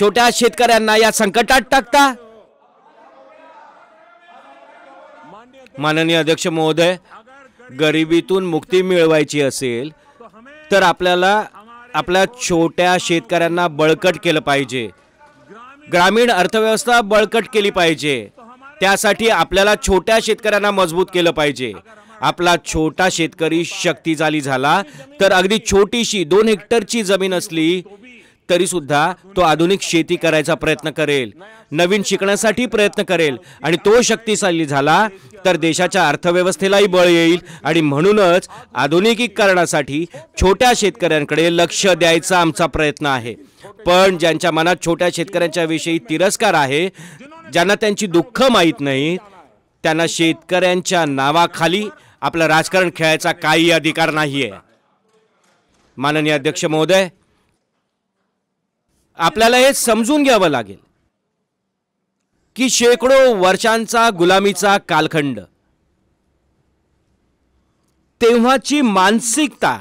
छोट्या शेतकऱ्यांना या संकटात टाकता माननीय अध्यक्ष महोदय गरिबीतून मुक्ती मिळवायची असेल तर आपल्याला आपल्या छोट्या शेतकऱ्यांना बळकट केलं पाहिजे ग्रामीण अर्थव्यवस्था बळकट केली पाहिजे त्यासाठी आपल्याला छोट्या शेतकऱ्यांना मजबूत केलं पाहिजे आपला छोटा शेतकरी शक्तिशाली झाला तर अगदी छोटीशी दोन हेक्टरची जमीन असली तरी सुद्धा तो आधुनिक शेती करायचा प्रयत्न करेल नवीन शिकण्यासाठी प्रयत्न करेल आणि तो शक्तिशाली झाला तर देशाच्या अर्थव्यवस्थेलाही बळ येईल आणि म्हणूनच आधुनिकीकरणासाठी छोट्या शेतकऱ्यांकडे लक्ष द्यायचा आमचा प्रयत्न आहे पण ज्यांच्या मनात छोट्या शेतकऱ्यांच्या विषयी तिरस्कार आहे ज्यांना त्यांची दुःख माहीत नाही त्यांना शेतकऱ्यांच्या नावाखाली आपलं राजकारण खेळायचा काही अधिकार नाही आहे माननीय अध्यक्ष महोदय आपल्याला हे समजून घ्यावं लागेल की शेकडो वर्षांचा गुलामीचा कालखंड तेव्हाची मानसिकता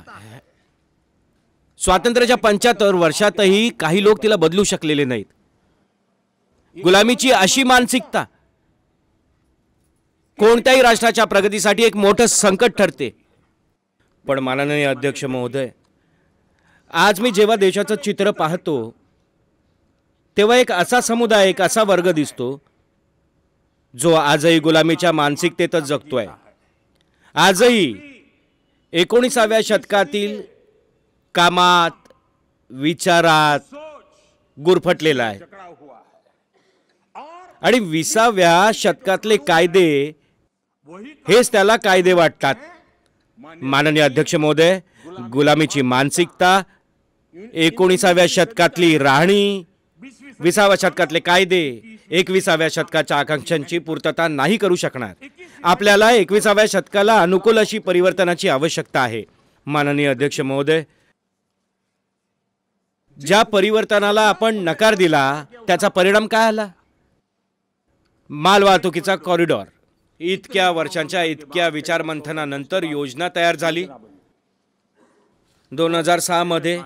स्वातंत्र्याच्या पंच्याहत्तर वर्षातही काही लोक तिला बदलू शकलेले नाहीत गुलामीची अशी मानसिकता कोणत्याही राष्ट्राच्या प्रगतीसाठी एक मोठं संकट ठरते पण माननीय अध्यक्ष महोदय आज मी जेव्हा देशाचं चित्र पाहतो तेव्हा एक असा समुदाय एक असा वर्ग दिसतो जो आजही गुलामीच्या मानसिकतेतच जगतोय आजही एकोणीसाव्या शतकातील कामात विचारात गुरफटलेला आहे आणि विसाव्या शतकातले कायदे हेच त्याला कायदे वाटतात माननीय अध्यक्ष महोदय गुलामीची मानसिकता एकोणीसाव्या शतकातली राहणी विसाव्या शतकातले कायदे एकविसाव्या शतकाच्या आकांक्षांची पूर्तता नाही करू शकणार आपल्याला एकविसाव्या शतकाला अनुकूल अशी परिवर्तनाची आवश्यकता आहे माननीय अध्यक्ष महोदय ज्या परिवर्तनाला आपण नकार दिला त्याचा परिणाम काय आला मालवाहतुकीचा कॉरिडॉर इतक्या वर्षांच्या इतक्या विचारमंथनानंतर योजना तयार झाली दोन हजार मध्ये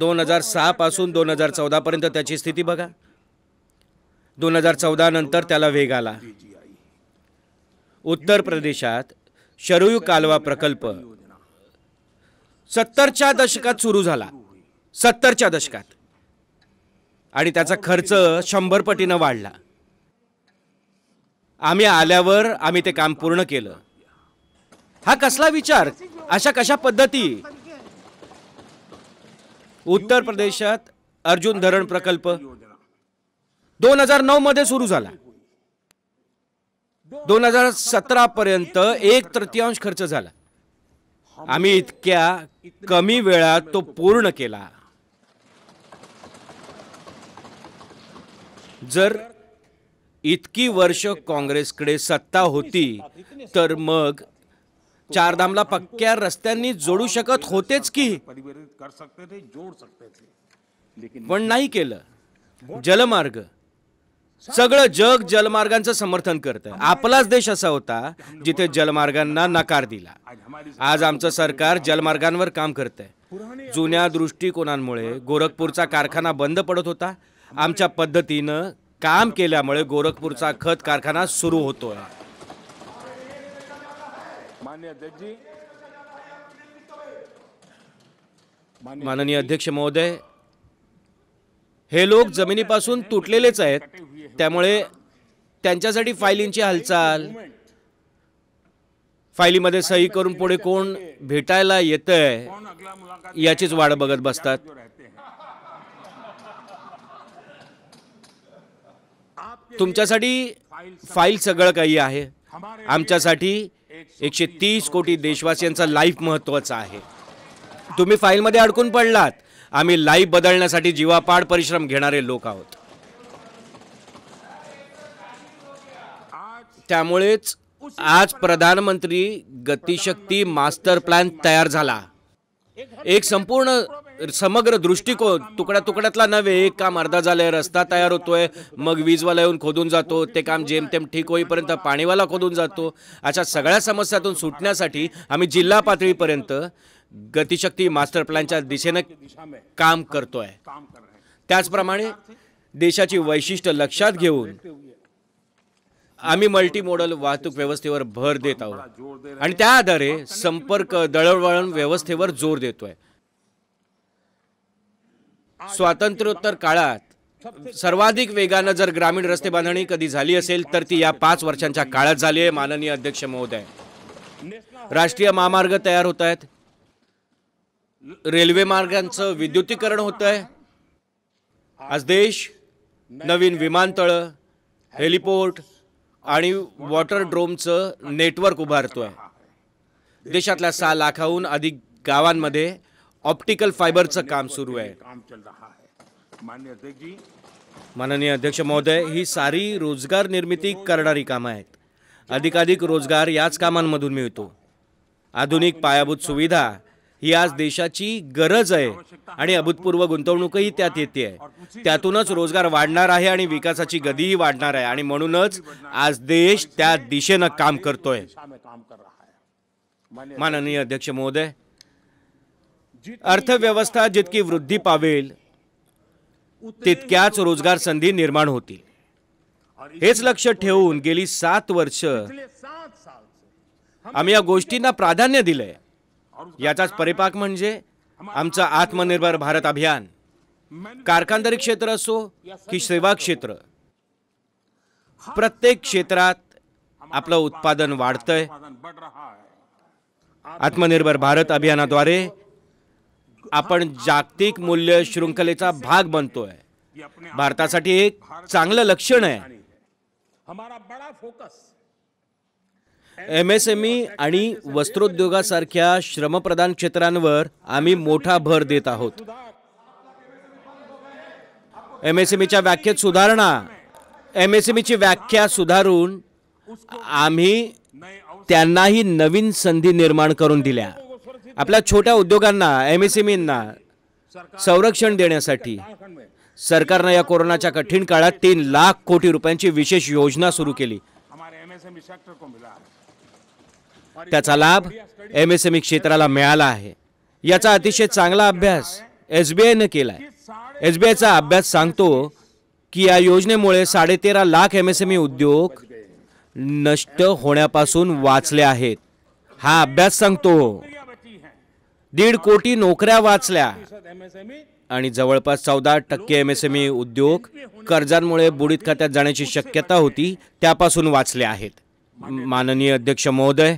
दोन हजार पासून दोन हजार चौदापर्यंत त्याची स्थिती बघा दोन हजार चौदा नंतर त्याला वेग आला उत्तर प्रदेशात शरयू कालवा प्रकल्प सत्तरच्या दशकात सुरू झाला सत्तरच्या दशकात आणि त्याचा खर्च शंभर पटीनं वाढला आम्ही आल्यावर आम्ही ते काम पूर्ण केलं हा कसला विचार अशा कशा पद्धती उत्तर प्रदेशात अर्जुन धरण प्रकल्प दोन हजार नऊ मध्ये सुरू झाला दोन हजार सतरा पर्यंत एक तृतीयांश खर्च झाला आम्ही इतक्या कमी वेळात तो पूर्ण केला जर इतकी वर्ष काँग्रेसकडे सत्ता होती तर मग चारधामला पक्क्या रस्त्यांनी जोडू शकत होतेच की पण नाही केलं जलमार्ग सगळं जग जलमार्गांचं समर्थन आहे आपलाच देश असा होता जिथे जलमार्गांना नकार दिला आज आमचं सरकार जलमार्गांवर काम करत जुन्या दृष्टिकोनांमुळे गोरखपूरचा कारखाना बंद पडत होता आमच्या पद्धतीनं काम केल्यामुळे गोरखपूरचा खत कारखाना सुरू होतोय माननीय अध्यक्ष महोदय हे लोक जमिनीपासून तुटलेलेच आहेत त्यामुळे त्यांच्यासाठी फायलींची हालचाल फायलीमध्ये सही करून पुढे कोण भेटायला येत आहे याचीच वाट बघत बसतात तुमच्यासाठी फाईल सगळं काही आहे आमच्यासाठी एकशे तीस कोटी देशवासियांचा लाईफ महत्वाचा आहे तुम्ही फाईलमध्ये अडकून पडलात आम्ही लाईफ बदलण्यासाठी जीवापाड परिश्रम घेणारे लोक आहोत त्यामुळेच आज प्रधानमंत्री गतिशक्ती मास्टर प्लॅन तयार झाला एक संपूर्ण समग्र दृष्टिकोन तुकड्या तुकड्यातला नव्हे एक काम अर्धा झालंय रस्ता तयार होतोय मग वीजवाला येऊन खोदून जातो ते काम जेमतेम ठीक होईपर्यंत पाणीवाला खोदून जातो अशा सगळ्या समस्यातून सुटण्यासाठी आम्ही जिल्हा पातळीपर्यंत गतिशक्ती मास्टर प्लॅनच्या दिशेनं काम करतोय त्याचप्रमाणे देशाची वैशिष्ट्य लक्षात घेऊन आम्ही मल्टी मॉडल वाहतूक व्यवस्थेवर भर देत आहोत आणि त्या आधारे संपर्क दळणवळण व्यवस्थेवर जोर देतोय स्वातंत्र्योत्तर काळात सर्वाधिक वेगानं जर ग्रामीण रस्ते बांधणी कधी झाली असेल तर ती या पाच वर्षांच्या काळात झाली आहे माननीय अध्यक्ष महोदय राष्ट्रीय महामार्ग तयार होत आहेत रेल्वे मार्गांचं विद्युतीकरण होत आहे आज देश नवीन विमानतळ हेलिपोर्ट आणि वॉटर ड्रोमचं नेटवर्क उभारतो आहे देशातल्या सहा लाखाहून अधिक गावांमध्ये ऑप्टिकल फायबरचं काम सुरू आहे माननीय अध्यक्ष महोदय ही सारी रोजगार निर्मिती करणारी कामं आहेत अधिकाधिक रोजगार याच कामांमधून मिळतो आधुनिक पायाभूत सुविधा ही आज देशाची गरज आहे आणि अभूतपूर्व गुंतवणूकही त्यात येते आहे त्यातूनच रोजगार वाढणार आहे आणि विकासाची गतीही वाढणार आहे आणि म्हणूनच आज देश त्या दिशेनं काम करतोय माननीय अध्यक्ष महोदय अर्थव्यवस्था जितकी वृद्धी पावेल तितक्याच रोजगार संधी निर्माण होतील हेच लक्ष ठेवून गेली सात वर्ष आम्ही या गोष्टींना प्राधान्य दिलंय याचाच परिपाक म्हणजे आमचं आत्मनिर्भर भारत अभियान कारखानदारी क्षेत्र असो की सेवा क्षेत्र प्रत्येक क्षेत्रात आपलं उत्पादन वाढतंय आत्मनिर्भर भारत अभियानाद्वारे आपण जागतिक मूल्य शृंखलेचा भाग बनतोय भारतासाठी एक चांगलं लक्षण आहे एमएसएमई e आणि वस्त्रोद्योगासारख्या श्रमप्रधान क्षेत्रांवर आम्ही मोठा भर देत आहोत एम एस एम व्याख्येत सुधारणा एम e व्याख्या सुधारून आम्ही त्यांनाही नवीन संधी निर्माण करून दिल्या आपल्या छोट्या उद्योगांना एम एस e संरक्षण देण्यासाठी सरकारनं या कोरोनाच्या कठीण काळात तीन लाख कोटी रुपयांची विशेष योजना सुरू केली e त्याचा लाभ एम एस एम क्षेत्राला मिळाला आहे याचा अतिशय चांगला अभ्यास एस बी आय केला केलाय अभ्यास सांगतो की या योजनेमुळे साडेतेरा लाख एम एस एम उद्योग नष्ट होण्यापासून वाचले आहेत हा अभ्यास सांगतो दीड कोटी नोकऱ्या वाचल्या e, आणि जवळपास चौदा टक्के एम एस e उद्योग कर्जांमुळे बुडीत खात्यात जाण्याची शक्यता होती त्यापासून वाचले आहेत माननीय अध्यक्ष महोदय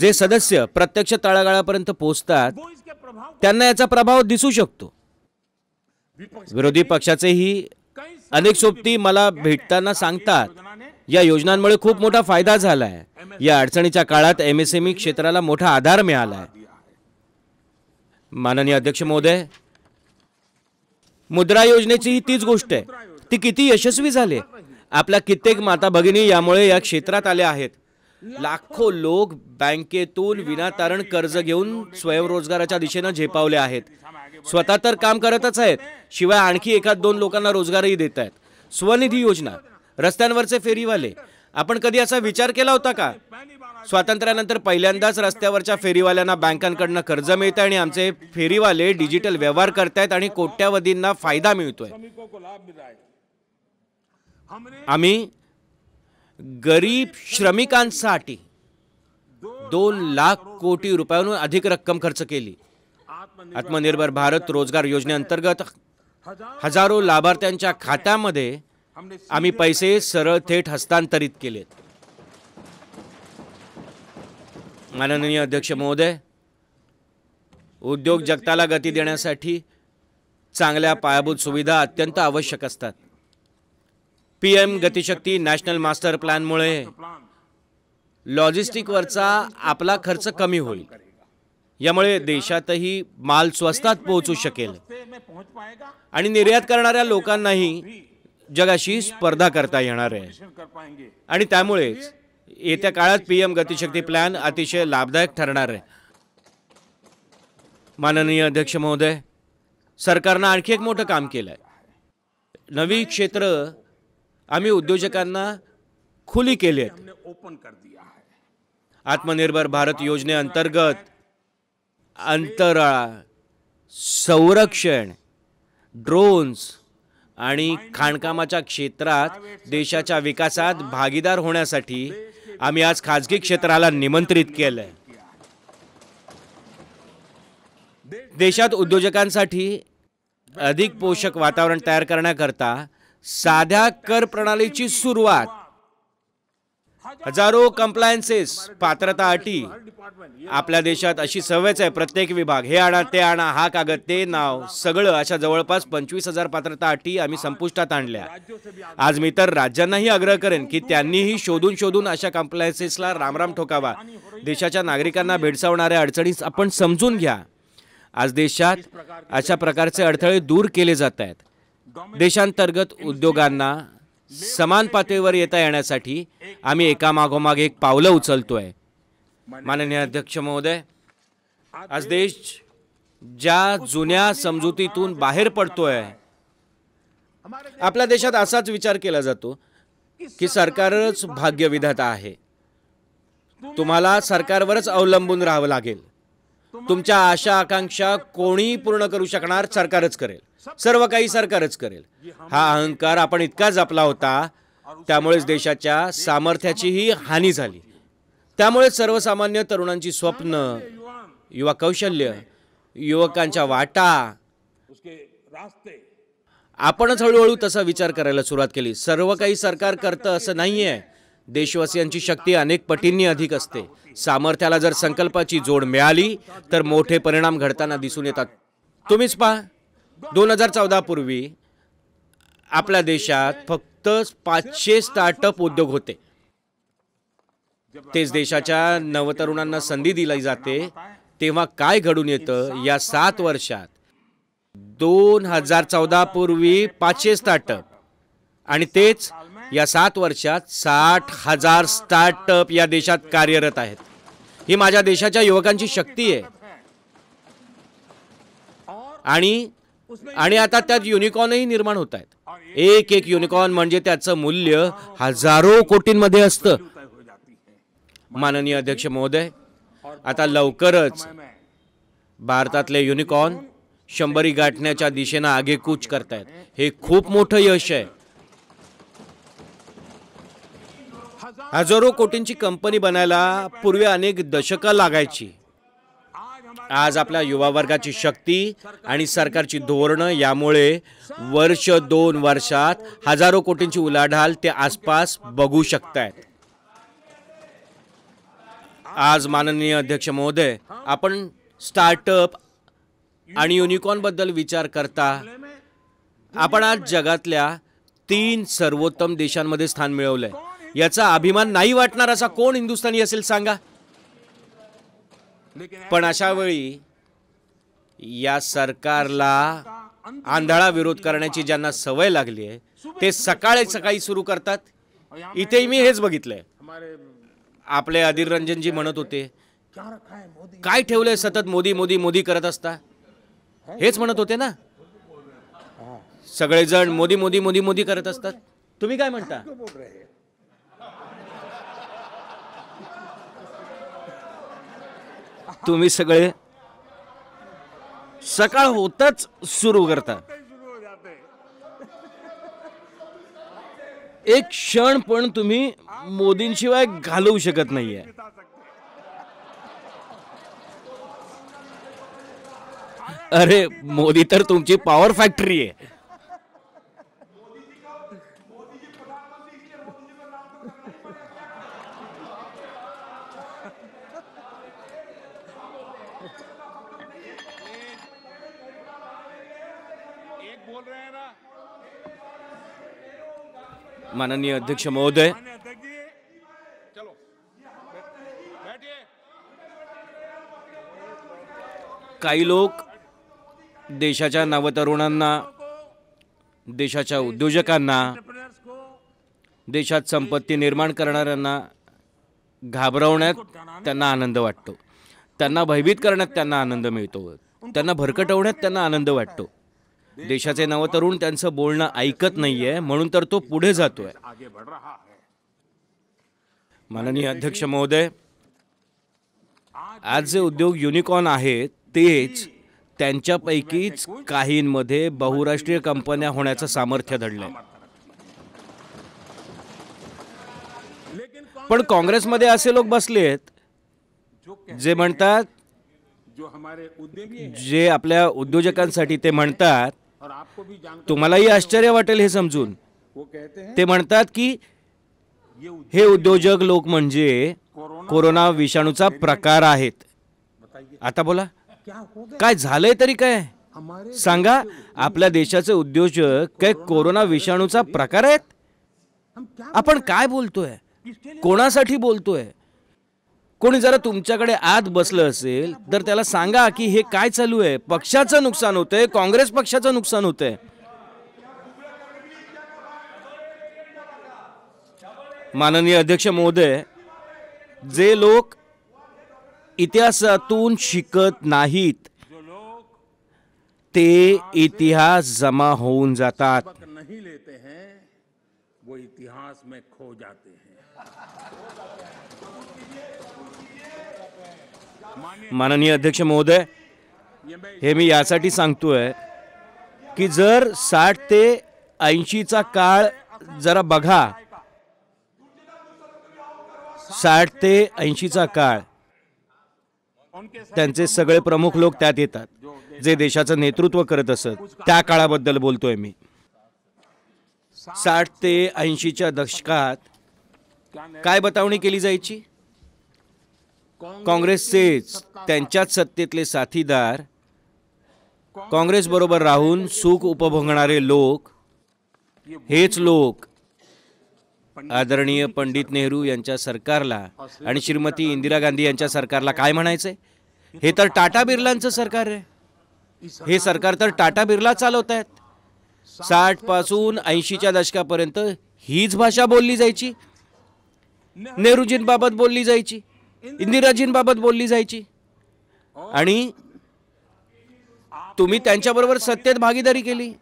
जे सदस्य प्रत्यक्ष तळागाळापर्यंत पोहोचतात त्यांना याचा प्रभाव दिसू शकतो विरोधी पक्षाचेही अनेक सोबती मला भेटताना सांगतात या योजनांमुळे खूप मोठा फायदा झालाय या अडचणीच्या काळात एमएसएमई e क्षेत्राला मोठा आधार आहे माननीय अध्यक्ष महोदय मुद्रा योजनेची ही तीच गोष्ट आहे ती किती यशस्वी झाली आपल्या कित्येक माता भगिनी यामुळे या क्षेत्रात आल्या आहेत लाखो लोक बँकेतून विनातारण कर्ज घेऊन स्वयंरोजगाराच्या दिशेनं झेपावले आहेत स्वतः तर काम करतच आहेत शिवाय आणखी एखाद दोन लोकांना रोजगारही देत आहेत स्वनिधी योजना रस्त्यांवरचे फेरीवाले आपण कधी असा विचार केला होता का स्वातंत्र्यानंतर पहिल्यांदाच रस्त्यावरच्या फेरीवाल्यांना बँकांकडनं कर्ज मिळतं आणि आमचे फेरीवाले डिजिटल व्यवहार करतायत आणि कोट्यावधींना फायदा मिळतोय आम्ही गरीब श्रमिकांसाठी दोन लाख कोटी रुपयांहून अधिक रक्कम खर्च केली आत्मनिर्भर भारत रोजगार योजनेअंतर्गत हजारो लाभार्थ्यांच्या खात्यामध्ये आम्ही पैसे सरळ थेट हस्तांतरित केलेत माननीय अध्यक्ष महोदय उद्योग जगताला गती देण्यासाठी चांगल्या पायाभूत सुविधा अत्यंत आवश्यक असतात P M Gatishakti national master प्लॅनमुळे लॉजिस्टिकवरचा आपला खर्च कमी होईल यामुळे देशातही माल स्वस्तात पोहोचू शकेल आणि निर्यात करणाऱ्या लोकांनाही जगाशी स्पर्धा करता येणार आहे आणि त्यामुळेच येत्या काळात पी एम गतिशक्ती प्लॅन अतिशय लाभदायक ठरणार आहे माननीय अध्यक्ष महोदय सरकारनं आणखी एक मोठं काम केलं आहे नवी क्षेत्र आम्ही उद्योजकांना खुली केली आहेत ओपन आत्मनिर्भर भारत योजनेअंतर्गत अंतराळ संरक्षण ड्रोन्स आणि खाणकामाच्या क्षेत्रात देशाच्या विकासात भागीदार होण्यासाठी आम्ही आज खाजगी क्षेत्राला निमंत्रित केलं देशात उद्योजकांसाठी अधिक पोषक वातावरण तयार करण्याकरता साध्या कर प्रणालीची सुरुवात हजारो कम्प्लायन्सेस पात्रता अटी आपल्या देशात अशी सवयच आहे प्रत्येक विभाग हे आणा ते आणा हा कागद ते नाव सगळं अशा जवळपास पंचवीस हजार पात्रता अटी आम्ही संपुष्टात आणल्या आज मी तर राज्यांनाही आग्रह करेन की त्यांनीही शोधून शोधून अशा कम्प्लायन्सेसला रामराम ठोकावा देशाच्या नागरिकांना भेडसावणाऱ्या अडचणी आपण समजून घ्या आज देशात अशा प्रकारचे अडथळे दूर केले जात आहेत देशांतर्गत उद्योगांना समान पातळीवर येता येण्यासाठी आम्ही एकामागोमाग एक पावलं उचलतोय माननीय अध्यक्ष महोदय आज देश ज्या जुन्या समजुतीतून बाहेर पडतोय आपल्या देशात असाच विचार केला जातो की सरकारच भाग्यविधाता आहे तुम्हाला सरकारवरच अवलंबून राहावं लागेल तुमच्या आशा आकांक्षा कोणी पूर्ण करू शकणार सरकारच करेल सर्व काही सरकारच करेल हा अहंकार आपण इतका जपला होता त्यामुळेच देशाच्या सामर्थ्याचीही हानी झाली त्यामुळे सर्वसामान्य तरुणांची स्वप्न युवा कौशल्य युवकांच्या वाटा आपणच हळूहळू तसा विचार करायला सुरुवात केली सर्व काही सरकार करतं असं नाही आहे देशवासियांची शक्ती अनेक पटींनी अधिक असते सामर्थ्याला जर संकल्पाची जोड मिळाली तर मोठे परिणाम घडताना दिसून येतात तुम्हीच पहा दोन हजार पूर्वी आपल्या देशात फक्त पाचशे स्टार्टअप उद्योग होते तेच देशाच्या नवतरुणांना संधी दिली जाते तेव्हा काय घडून येतं या सात वर्षात दोन हजार चौदा पूर्वी पाचशे स्टार्टअप आणि तेच या सात वर्षात साठ हजार स्टार्टअप या देशात कार्यरत आहेत ही माझ्या देशाच्या युवकांची शक्ती आहे आणि आणि आता त्यात युनिकॉर्नही निर्माण होत आहेत एक एक युनिकॉर्न म्हणजे त्याचं मूल्य हजारो कोटींमध्ये असतं माननीय अध्यक्ष महोदय आता लवकरच भारतातले युनिकॉर्न शंभरी गाठण्याच्या दिशेनं आगेकूच करतायत हे खूप मोठं यश आहे हजारो कोटींची कंपनी बनायला पूर्वी अनेक दशकं लागायची आज आपल्या युवा वर्गाची शक्ती आणि सरकारची धोरणं यामुळे वर्ष दोन वर्षात हजारो कोटींची उलाढाल ते आसपास बघू शकतायत आज माननीय अध्यक्ष महोदय आपण स्टार्टअप आणि बद्दल विचार करता आपण आज जगातल्या तीन सर्वोत्तम देशांमध्ये स्थान मिळवलंय याचा अभिमान नाही वाटणार असा कोण हिंदुस्थानी असेल सांगा पण अशा वेळी या सरकारला आंधळा विरोध करण्याची ज्यांना सवय लागली आहे ते सकाळी सकाळी सुरू करतात इथेही मी हेच बघितलंय आपले अधीर रंजनजी म्हणत होते काय ठेवलंय सतत मोदी मोदी मोदी करत असता हेच म्हणत होते ना सगळेजण मोदी मोदी मोदी मोदी करत असतात तुम्ही काय म्हणता तुम्ही सगळे सकाळ होताच सुरू करता एक क्षण पण तुम्ही मोदींशिवाय घालवू शकत नाहीये अरे मोदी तर तुमची पॉवर फॅक्टरी आहे माननीय अध्यक्ष महोदय काही लोक देशाच्या नवतरुणांना देशाच्या उद्योजकांना देशात संपत्ती निर्माण करणाऱ्यांना घाबरवण्यात त्यांना आनंद वाटतो त्यांना भयभीत करण्यात त्यांना आनंद मिळतो त्यांना भरकटवण्यात त्यांना आनंद वाटतो देशाचे नवतरुण त्यांचं बोलणं ऐकत नाहीये म्हणून तर तो पुढे जातोय माननीय अध्यक्ष महोदय आज जे उद्योग युनिकॉर्न आहेत तेच त्यांच्यापैकीच काहींमध्ये बहुराष्ट्रीय कंपन्या होण्याचं सामर्थ्य धडलंय पण काँग्रेसमध्ये असे लोक बसले आहेत जे म्हणतात जे आपल्या उद्योजकांसाठी ते म्हणतात तुम्हालाही आश्चर्य वाटेल हे समजून ते म्हणतात की हे उद्योजक लोक म्हणजे कोरोना विषाणूचा प्रकार आहेत आता बोला हो काय झालंय तरी काय सांगा आपल्या देशाचे उद्योजक काय कोरोना विषाणूचा प्रकार आहेत आपण काय बोलतोय कोणासाठी बोलतोय कोणी जरा तुमच्याकडे आत बसलं असेल तर त्याला सांगा की हे काय चालू आहे पक्षाचं नुकसान होतंय काँग्रेस पक्षाचं नुकसान होतंय माननीय अध्यक्ष महोदय जे लोक इतिहासातून शिकत नाहीत ते इतिहास जमा होऊन जातात नाही इतिहास में खो जाते माननीय अध्यक्ष महोदय हे मी यासाठी सांगतोय की जर साठ ते ऐंशीचा काळ जरा बघा साठ ते ऐंशीचा काळ त्यांचे सगळे प्रमुख लोक त्यात येतात जे देशाचं नेतृत्व करत असत त्या काळाबद्दल बोलतोय मी साठ ते ऐंशीच्या दशकात काय बतावणी केली जायची काँग्रेसचेच त्यांच्याच सत्तेतले साथीदार काँग्रेसबरोबर राहून सुख उपभोगणारे लोक हेच लोक आदरणीय पंडित नेहरू यांच्या सरकारला आणि श्रीमती इंदिरा गांधी यांच्या सरकारला काय म्हणायचंय हे तर टाटा बिर्लांचं सरकार आहे हे सरकार तर टाटा बिर्ला चालवत आहेत साठ पासून ऐंशीच्या दशकापर्यंत हीच भाषा बोलली जायची नेहरूजींबाबत बोलली जायची इंदिराजींबाबत बोलली जायची आणि तुम्ही त्यांच्याबरोबर सत्तेत भागीदारी केली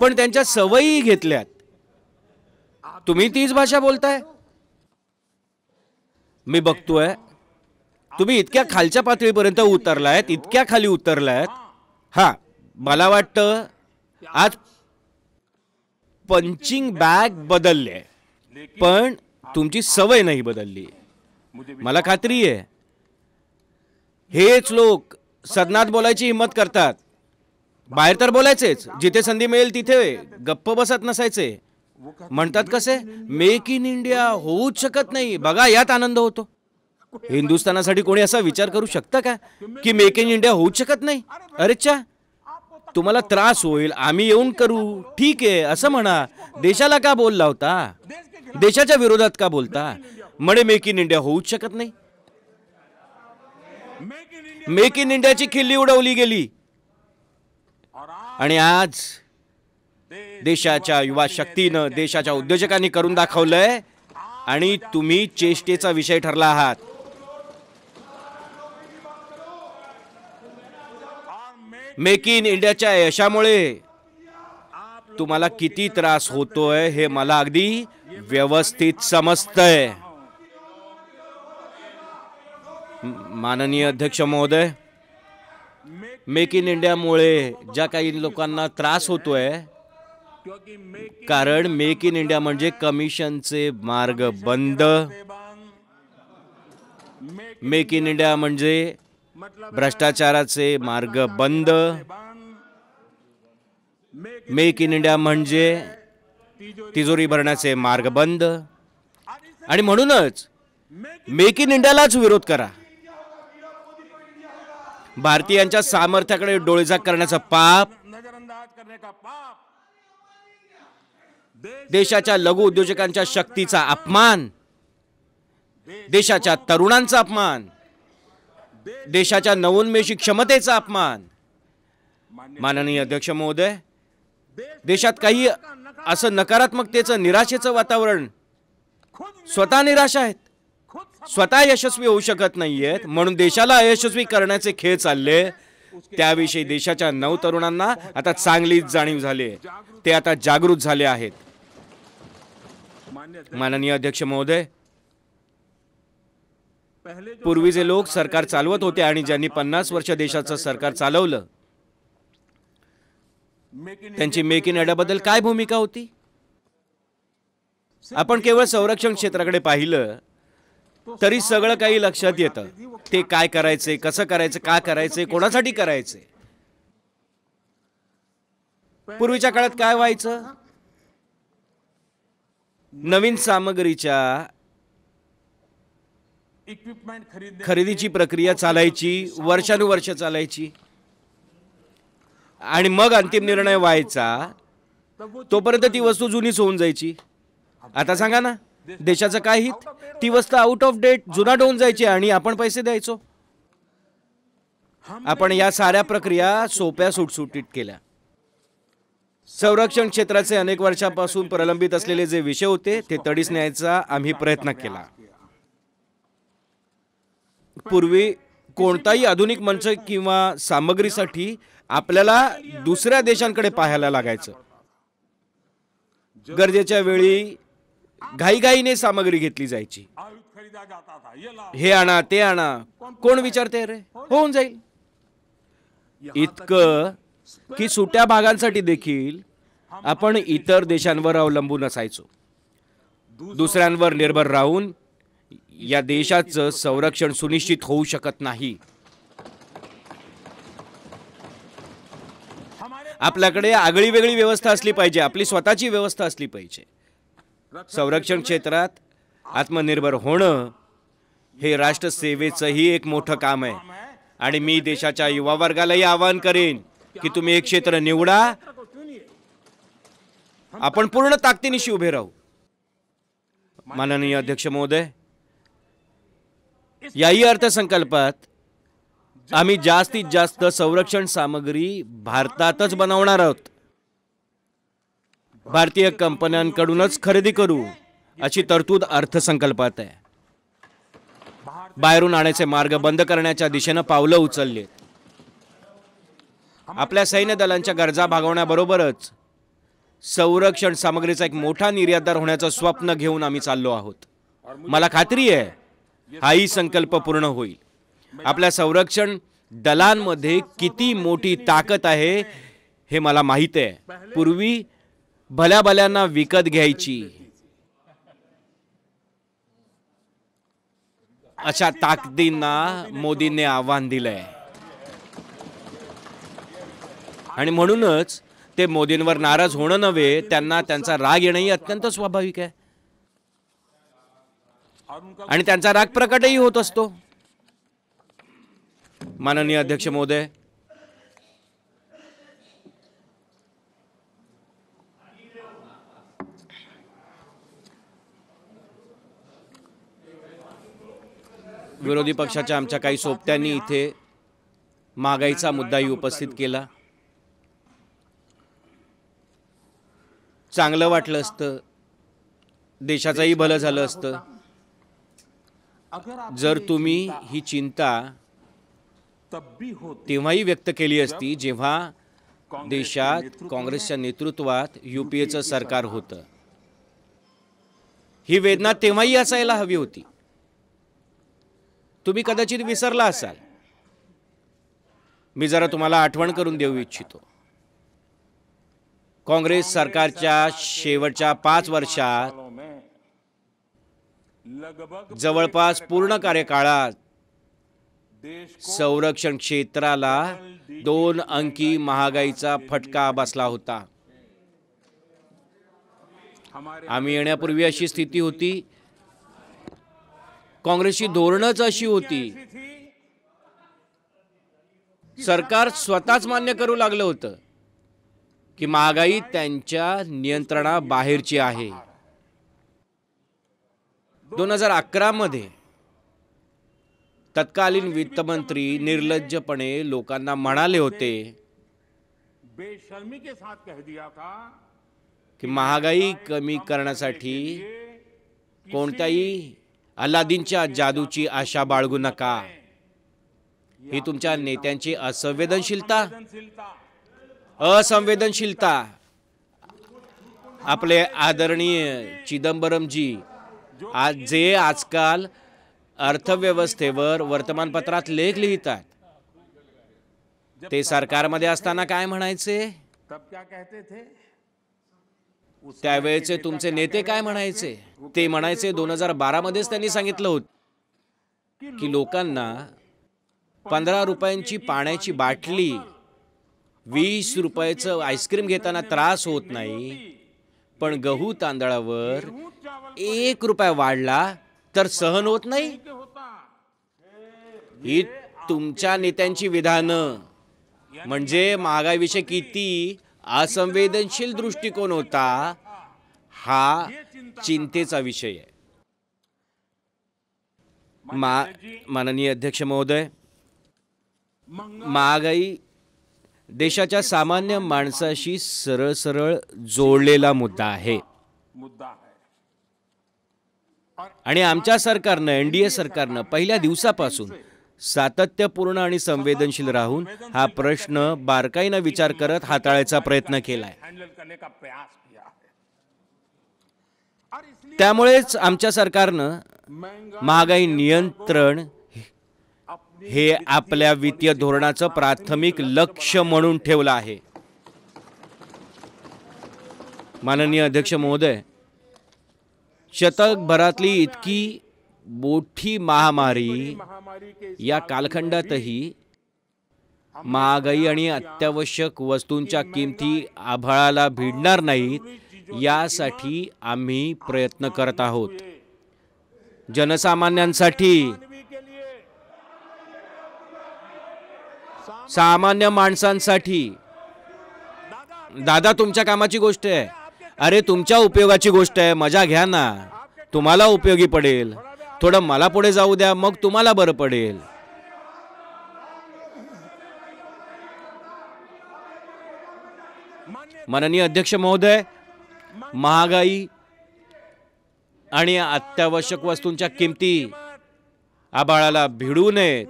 पण त्यांच्या सवयी घेतल्यात तुम्ही तीच भाषा बोलताय मी बघतोय तुम्ही इतक्या खालच्या पातळीपर्यंत उतरलायत इतक्या खाली उतरलायत हा मला वाटतं आज पंचिंग बॅग बदलले पण तुमची सवय नाही बदलली मला खात्री आहे हेच लोक सदनात बोलायची हिंमत करतात बाहेर तर बोलायचेच जिथे संधी मिळेल तिथे गप्प बसत नसायचे म्हणतात कसे मेक इन इंडिया होऊच शकत नाही बघा यात आनंद होतो हिंदुस्थानासाठी कोणी असा विचार करू शकतं का की मेक इन इंडिया होऊच शकत नाही अरे चा तुम्हाला त्रास होईल आम्ही येऊन करू ठीक आहे असं म्हणा देशाला का बोलला होता देशाच्या विरोधात का बोलता म्हणे मेक इन इंडिया होऊच शकत नाही मेक इन इंडियाची खिल्ली उडवली गेली आणि आज देशाच्या युवा शक्तीनं देशाच्या उद्योजकांनी करून दाखवलंय आणि तुम्ही चेष्टेचा विषय ठरला आहात मेक इन इंडियाच्या यशामुळे तुम्हाला किती त्रास होतोय हे मला अगदी व्यवस्थित समजतंय माननीय अध्यक्ष महोदय मेक इन इंडियामुळे ज्या काही लोकांना त्रास होतोय कारण मेक इन इंडिया म्हणजे कमिशनचे मार्ग बंद मेक इन इंडिया म्हणजे भ्रष्टाचाराचे मार्ग बंद मेक इन इंडिया म्हणजे तिजोरी भरण्याचे मार्ग बंद आणि म्हणूनच मेक इन इंडियालाच विरोध करा भारतीयांच्या सामर्थ्याकडे डोळेजाग करण्याचं पाप देशाच्या लघु उद्योजकांच्या शक्तीचा अपमान देशाच्या तरुणांचा अपमान देशाच्या नवोन्मेषी क्षमतेचा अपमान माननीय अध्यक्ष महोदय देशात काही असं नकारात्मकतेचं निराशेचं वातावरण स्वतः निराश आहेत स्वतः यशस्वी होऊ शकत नाहीयेत म्हणून देशाला अयशस्वी करण्याचे खेळ चालले त्याविषयी देशाच्या नऊ तरुणांना आता चांगलीच जाणीव झाली आहे ते आता जागृत झाले आहेत माननीय अध्यक्ष महोदय पूर्वी जे लोक सरकार चालवत होते आणि ज्यांनी पन्नास वर्ष देशाचं सरकार चालवलं त्यांची मेक इन बद्दल काय भूमिका होती आपण केवळ संरक्षण क्षेत्राकडे पाहिलं तरी सगळं काही लक्षात येतं ते काय करायचे कसं करायचं का करायचे कोणासाठी करायचे पूर्वीच्या काळात काय व्हायचं नवीन सामग्रीच्या खरेदीची प्रक्रिया चालायची वर्षानुवर्ष चालायची आणि मग अंतिम निर्णय व्हायचा तोपर्यंत ती वस्तू जुनीच होऊन जायची आता सांगा ना देशाचं काय हित ती वस्तू आउट ऑफ डेट जुना होऊन जायची आणि आपण पैसे द्यायचो आपण या साऱ्या प्रक्रिया सोप्या सुटसुटीत केल्या संरक्षण क्षेत्राचे अनेक वर्षापासून प्रलंबित असलेले जे विषय होते ते तडीस न्यायचा आम्ही प्रयत्न केला पूर्वी कोणताही आधुनिक मंच किंवा सामग्रीसाठी आपल्याला दुसऱ्या देशांकडे पाहायला लागायचं गरजेच्या वेळी घाईघाईने सामग्री घेतली जायची हे आणा ते आणा कोण विचारते रे होऊन जाईल इतकं की सुट्या भागांसाठी देखील आपण इतर देशांवर अवलंबून असायचो दुसऱ्यांवर निर्भर राहून या देशाचं संरक्षण सुनिश्चित होऊ शकत नाही आपल्याकडे आगळी वेगळी व्यवस्था असली पाहिजे आपली स्वतःची व्यवस्था असली पाहिजे संरक्षण क्षेत्रात आत्मनिर्भर होणं हे राष्ट्रसेवेचंही एक मोठं काम आहे आणि मी देशाच्या युवा वर्गालाही आवाहन करेन की तुम्ही एक क्षेत्र निवडा आपण पूर्ण ताकदीनिशी उभे राहू माननीय अध्यक्ष महोदय याही अर्थसंकल्पात आम्ही जास्तीत जास्त संरक्षण सामग्री भारतातच बनवणार आहोत भारतीय कंपन्यांकडूनच खरेदी करू अशी तरतूद अर्थसंकल्पात आहे बाहेरून आणायचे मार्ग बंद करण्याच्या दिशेनं पावलं उचलली आपल्या सैन्य दलांच्या गरजा भागवण्याबरोबरच संरक्षण सामग्रीचा एक मोठा निर्यातदार होण्याचं स्वप्न घेऊन आम्ही चाललो आहोत मला खात्री आहे हाही संकल्प पूर्ण होईल आपल्या संरक्षण दलांमध्ये किती मोठी ताकद आहे हे मला माहीत आहे पूर्वी भल्या भल्यांना विकत घ्यायची अशा ताकदींना मोदींनी आव्हान दिलंय आणि म्हणूनच ते मोदींवर नाराज होणं नव्हे त्यांना त्यांचा राग येणंही अत्यंत स्वाभाविक आहे आणि त्यांचा राग प्रकटही होत असतो माननीय अध्यक्ष महोदय विरोधी पक्षाच्या आमच्या काही सोबत्यांनी इथे मागाईचा मुद्दाही उपस्थित केला चांगलं वाटलं असतं देशाचंही भलं झालं असतं जर तुम्ही ही चिंता तेव्हाही व्यक्त केली असती जेव्हा देशात काँग्रेसच्या नेतृत्वात युपीएचं सरकार होतं ही वेदना तेव्हाही असायला हवी होती तुम्ही कदाचित विसरला असाल मी जरा तुम्हाला आठवण करून देऊ इच्छितो काँग्रेस सरकारच्या शेवटच्या पाच वर्षात जवळपास पूर्ण कार्यकाळात संरक्षण क्षेत्राला दोन अंकी महागाईचा फटका बसला होता आम्ही येण्यापूर्वी अशी स्थिती होती काँग्रेसची धोरणच अशी होती सरकार स्वतःच मान्य करू लागलं होतं की महागाई त्यांच्या नियंत्रणाबाहेरची आहे दोन हजार अकरामध्ये तत्कालीन वित्तमंत्री निर्लज्जपणे लोकांना म्हणाले होते बेशर्मी साथ कह दिया की महागाई कमी करण्यासाठी कोणत्याही अल्लादीनच्या जादूची आशा बाळगू नका ही तुमच्या नेत्यांची असंवेदनशीलता असंवेदनशीलता आपले आदरणीय चिदंबरमजी आज जे आजकाल अर्थव्यवस्थेवर वर्तमानपत्रात लेख लिहितात ते सरकारमध्ये असताना काय म्हणायचे त्यावेळेचे तुमचे नेते काय म्हणायचे ते म्हणायचे दोन हजार बारा मध्येच त्यांनी सांगितलं होत की लोकांना पंधरा रुपयांची पाण्याची बाटली वीस रुपयाचं आईस्क्रीम घेताना त्रास होत नाही पण गहू तांदळावर एक रुपया वाढला तर सहन होत नाही ही तुमच्या नेत्यांची विधान म्हणजे महागाईविषयी किती असंवेदनशील दृष्टिकोन होता हा चिंतेचा विषय आहे माननीय अध्यक्ष महोदय महागाई देशाच्या सामान्य माणसाशी सरळ सरळ जोडलेला मुद्दा आहे आणि आमच्या सरकारनं एनडीए सरकारनं पहिल्या दिवसापासून सातत्यपूर्ण आणि संवेदनशील राहून हा प्रश्न बारकाईनं विचार करत हाताळायचा प्रयत्न केलाय त्यामुळेच आमच्या सरकारनं महागाई नियंत्रण हे आपल्या वित्तीय धोरणाचं प्राथमिक लक्ष म्हणून ठेवलं आहे माननीय अध्यक्ष महोदय शतकभरातली इतकी मोठी महामारी या कालखंडातही महागाई आणि अत्यावश्यक वस्तूंच्या किमती आभाळाला भिडणार नाहीत यासाठी आम्ही प्रयत्न करत आहोत जनसामान्यांसाठी सामान्य माणसांसाठी दादा तुमच्या कामाची गोष्ट आहे अरे तुमच्या उपयोगाची गोष्ट आहे मजा घ्या ना तुम्हाला उपयोगी पडेल थोडं मला पुढे जाऊ द्या मग तुम्हाला बरं पडेल माननीय अध्यक्ष महोदय महागाई आणि अत्यावश्यक वस्तूंच्या किमती आबाळाला भिडू नयेत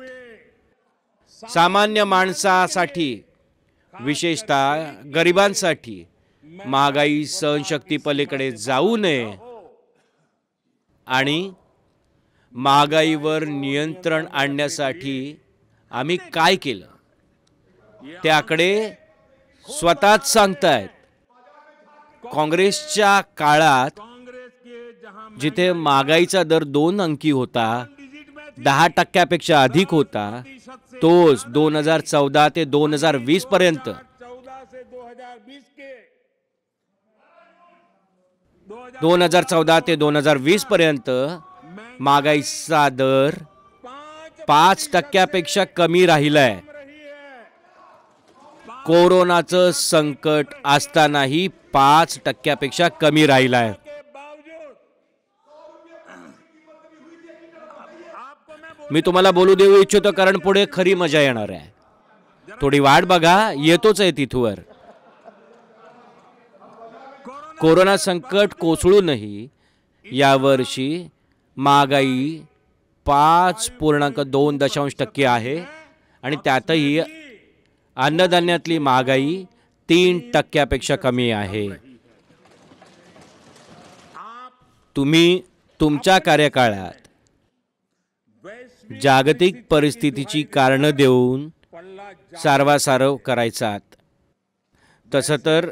सामान्य माणसासाठी विशेषतः गरिबांसाठी महागाई सहनशक्ती पलीकडे जाऊ नये आणि महागाईवर नियंत्रण आणण्यासाठी आम्ही काय केलं त्याकडे स्वतःच सांगतायत काँग्रेसच्या काळात जिथे महागाईचा दर दोन अंकी होता दहा टक्क्यापेक्षा अधिक होता तोच दोन हजार चौदा ते दोन हजार वीस पर्यंत दोन हजार चौदा ते दोन हजार वीस पर्यंत महागाईचा दर पाच टक्क्यापेक्षा कमी राहिलाय कोरोनाचं संकट असतानाही पाच टक्क्यापेक्षा कमी राहिलाय मी तुम्हाला बोलू देऊ इच्छितो कारण पुढे खरी मजा येणार आहे थोडी वाट बघा येतोच आहे तिथवर कोरोना संकट कोसळूनही यावर्षी महागाई पाच पूर्णांक दोन दशांश टक्के आहे आणि त्यातही अन्नधान्यातली महागाई तीन टक्क्यापेक्षा कमी आहे तुम्ही तुमच्या कार्यकाळात जागतिक परिस्थितीची कारणं देऊन सारवासारव करायचात तसं तर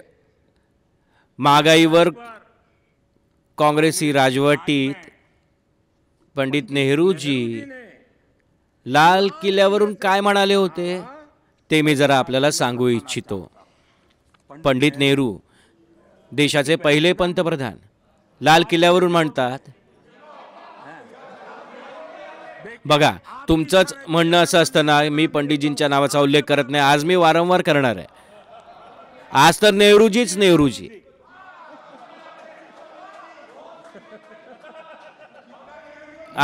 महागाईवर काँग्रेसी राजवटीत पंडित नेहरूजी लाल किल्ल्यावरून काय म्हणाले होते ते मी जरा आपल्याला सांगू इच्छितो पंडित नेहरू देशाचे पहिले पंतप्रधान लाल किल्ल्यावरून म्हणतात बघा तुमचंच म्हणणं असं असतं ना मी पंडितजींच्या नावाचा उल्लेख करत नाही आज मी वारंवार करणार आहे आज तर नेहरूजीच नेहरूजी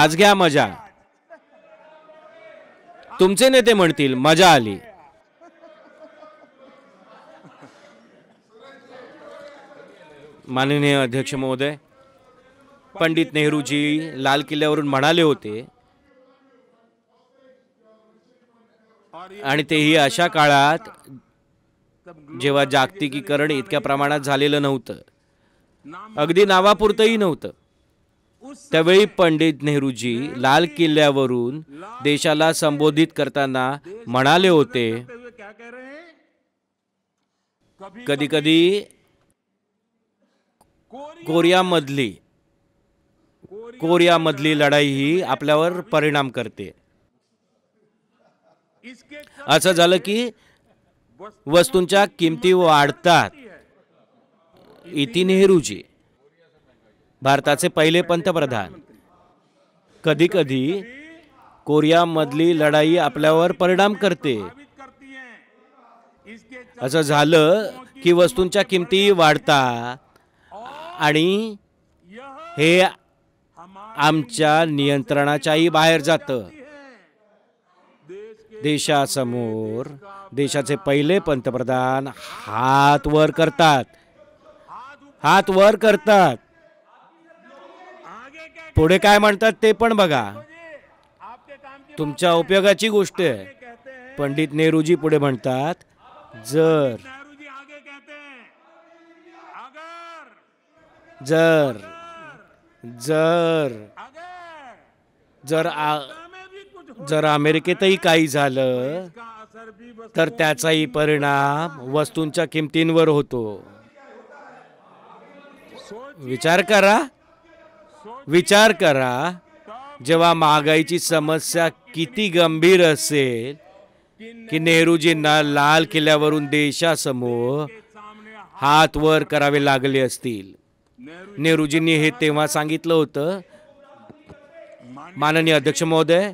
आज घ्या मजा तुमचे नेते म्हणतील मजा आली माननीय अध्यक्ष महोदय पंडित नेहरूजी लाल किल्ल्यावरून म्हणाले होते आणि तेही अशा काळात जेव्हा जागतिकीकरण इतक्या प्रमाणात झालेलं नव्हतं अगदी नावापुरतंही नव्हतं त्यावेळी पंडित नेहरूजी लाल किल्ल्यावरून देशाला संबोधित करताना म्हणाले होते कधी कधी कोरियामधली कोरियामधली लढाई ही आपल्यावर परिणाम करते असं झालं की वस्तूंच्या किमती वाढतात इति नेहरूजी भारताचे पहिले पंतप्रधान कधीकधी कोरियामधली लढाई आपल्यावर परिणाम करते असं झालं की वस्तूंच्या किमती वाढता आणि हे आमच्या नियंत्रणाच्याही बाहेर जातं देशासमोर देशाचे पहिले पंतप्रधान हात वर करतात हात वर करतात पुढे काय म्हणतात ते पण बघा तुमच्या उपयोगाची गोष्ट आहे पंडित नेहरूजी पुढे म्हणतात जर जर जर जर जर अमेरिकेतही काही झालं तर त्याचाही परिणाम वस्तूंच्या किमतींवर होतो विचार करा विचार करा जेव्हा महागाईची समस्या किती गंभीर असेल की नेहरूजींना लाल किल्ल्यावरून देशासमोर हात वर करावे लागले असतील नेहरूजींनी हे तेव्हा सांगितलं होतं माननीय अध्यक्ष महोदय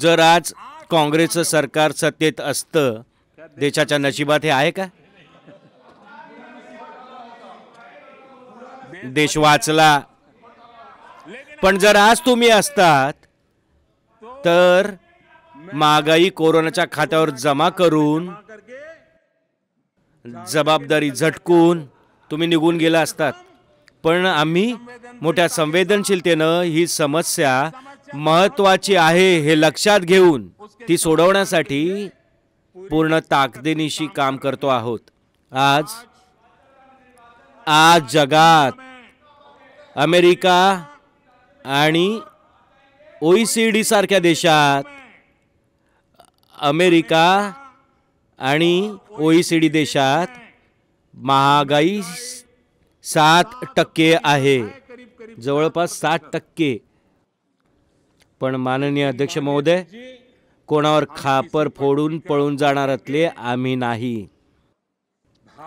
जर आज काँग्रेसचं सरकार सत्तेत असतं देशाच्या नशिबात हे आहे का देश वाचला पण जर आज तुम्ही असतात तर महागाई कोरोनाच्या खात्यावर जमा करून जबाबदारी झटकून तुम्ही निघून गेला असतात पण आम्ही मोठ्या संवेदनशीलतेनं ही समस्या महत्वाची आहे हे लक्षात घेऊन ती सोडवण्यासाठी पूर्ण ताकदीनिशी काम करतो आहोत आज आज जगात अमेरिका आणि ओ सी सी देशात अमेरिका आणि ओ सी डी देशात महागाई सात टक्के आहे जवळपास सात टक्के पण माननीय अध्यक्ष महोदय कोणावर खापर फोडून पळून जाणार असले आम्ही नाही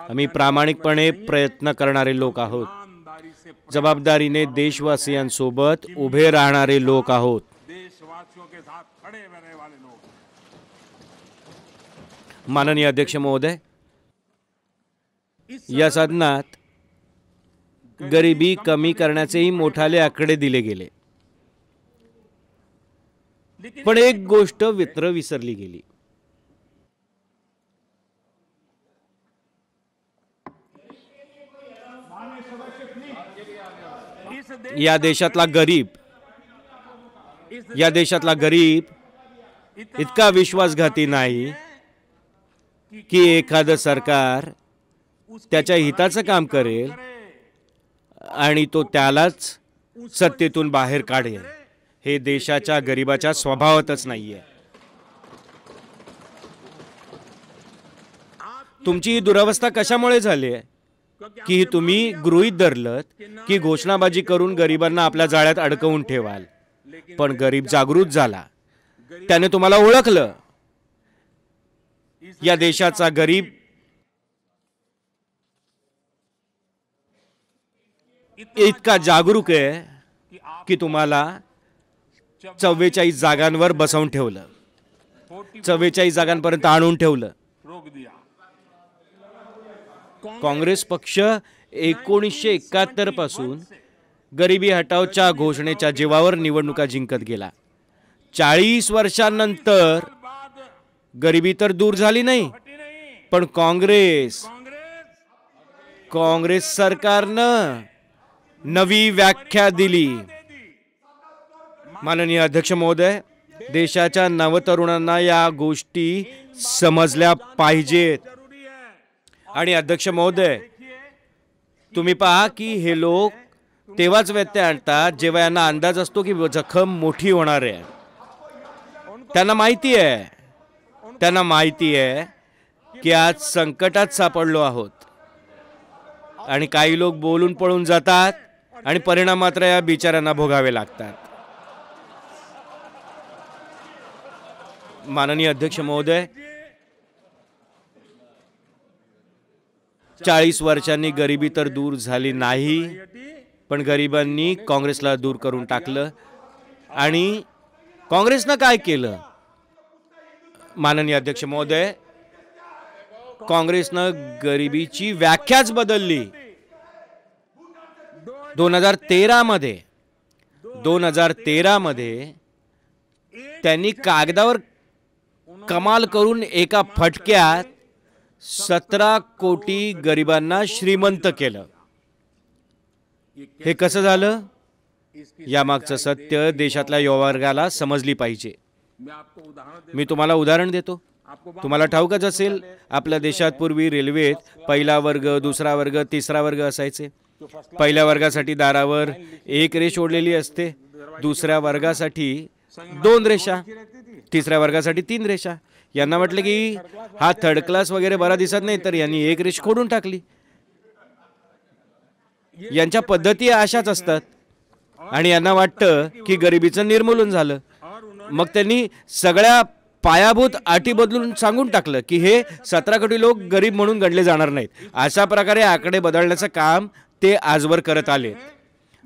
आम्ही प्रामाणिकपणे प्रयत्न करणारे लोक आहोत जबाबदारीने देशवासियांसोबत उभे राहणारे लोक आहोत माननीय अध्यक्ष महोदय या साधनात गरिबी कमी करण्याचेही मोठाले आकडे दिले गेले पण एक गोष्ट वित्र विसरली गेली या देशातला गरीब या देशातला गरीब इतका विश्वासघाती नाही की एखाद सरकार त्याच्या हिताचं काम करेल आणि तो त्यालाच सत्तेतून बाहेर काढेल हे देशाच्या गरिबाच्या स्वभावातच नाही आहे तुमची ही दुरावस्था कशामुळे झाली आहे की तुम्ही गृहीत धरलत की घोषणाबाजी करून गरिबांना आपल्या जाळ्यात अडकवून ठेवाल पण गरीब जागृत झाला त्याने तुम्हाला ओळखलं या देशाचा गरीब इतका जागरूक आहे की तुम्हाला चव्वेचाळीस जागांवर बसवून ठेवलं चव्वेचाळीस जागांपर्यंत आणून ठेवलं काँग्रेस पक्ष एकोणीसशे पासून गरिबी हटावच्या घोषणेच्या जीवावर निवडणुका जिंकत गेला चाळीस वर्षांनंतर गरिबी तर दूर झाली नाही पण काँग्रेस काँग्रेस सरकारनं नवी व्याख्या दिली माननीय अध्यक्ष महोदय देशाच्या नवतरुणांना या गोष्टी समजल्या पाहिजेत आणि अध्यक्ष महोदय तुम्ही पहा की हे लोक तेव्हाच व्यत्यय आणतात जेव्हा यांना अंदाज असतो की जखम मोठी होणार आहे त्यांना माहिती आहे त्यांना माहिती आहे की आज संकटात सापडलो आहोत आणि काही लोक बोलून पळून जातात आणि परिणाम मात्र या बिचाऱ्यांना भोगावे लागतात माननीय अध्यक्ष महोदय चाळीस वर्षांनी गरिबी तर दूर झाली नाही पण गरिबांनी काँग्रेसला दूर करून टाकलं आणि काँग्रेसनं काय केलं माननीय अध्यक्ष महोदय काँग्रेसनं गरिबीची व्याख्याच बदलली दोन हजार तेरामध्ये दोन हजार तेरामध्ये त्यांनी कागदावर कमाल करून एका फटक्यात सतरा कोटी गरिबांना श्रीमंत केलं हे कसं झालं यामागचं सत्य देशातल्या युवावर्गाला समजली पाहिजे मी तुम्हाला उदाहरण देतो तुम्हाला ठाऊकच असेल आपल्या देशात पूर्वी रेल्वेत पहिला वर्ग दुसरा वर्ग तिसरा वर्ग असायचे पहिल्या वर्गासाठी दारावर एक रेष ओढलेली असते दुसऱ्या वर्गासाठी दोन रेषा तिसऱ्या वर्गासाठी तीन रेषा यांना म्हटलं की हा थर्ड क्लास वगैरे बरा दिसत नाही तर यांनी एक रिश खोडून टाकली यांच्या पद्धती अशाच असतात आणि यांना वाटतं की गरिबीचं निर्मूलन झालं मग त्यांनी सगळ्या पायाभूत अटी बदलून सांगून टाकलं की हे सतरा कोटी लोक गरीब म्हणून गणले जाणार नाहीत अशा प्रकारे आकडे बदलण्याचं काम ते आजवर करत आले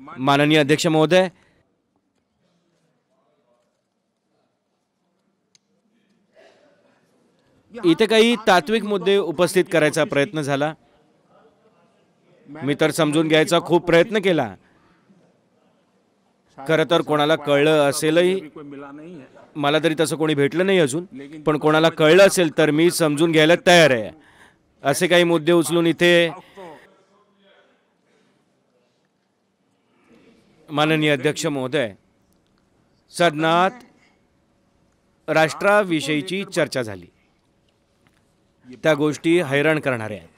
माननीय अध्यक्ष महोदय इथे काही तात्विक मुद्दे उपस्थित करायचा प्रयत्न झाला मी तर समजून घ्यायचा खूप प्रयत्न केला खर तर कोणाला कळलं असेलही मला तरी तसं कोणी भेटलं नाही अजून पण कोणाला कळलं असेल तर मी समजून घ्यायला तयार आहे असे काही मुद्दे उचलून इथे माननीय अध्यक्ष महोदय सदनात राष्ट्राविषयीची चर्चा झाली त्या गोष्टी हैराण करणाऱ्या आहेत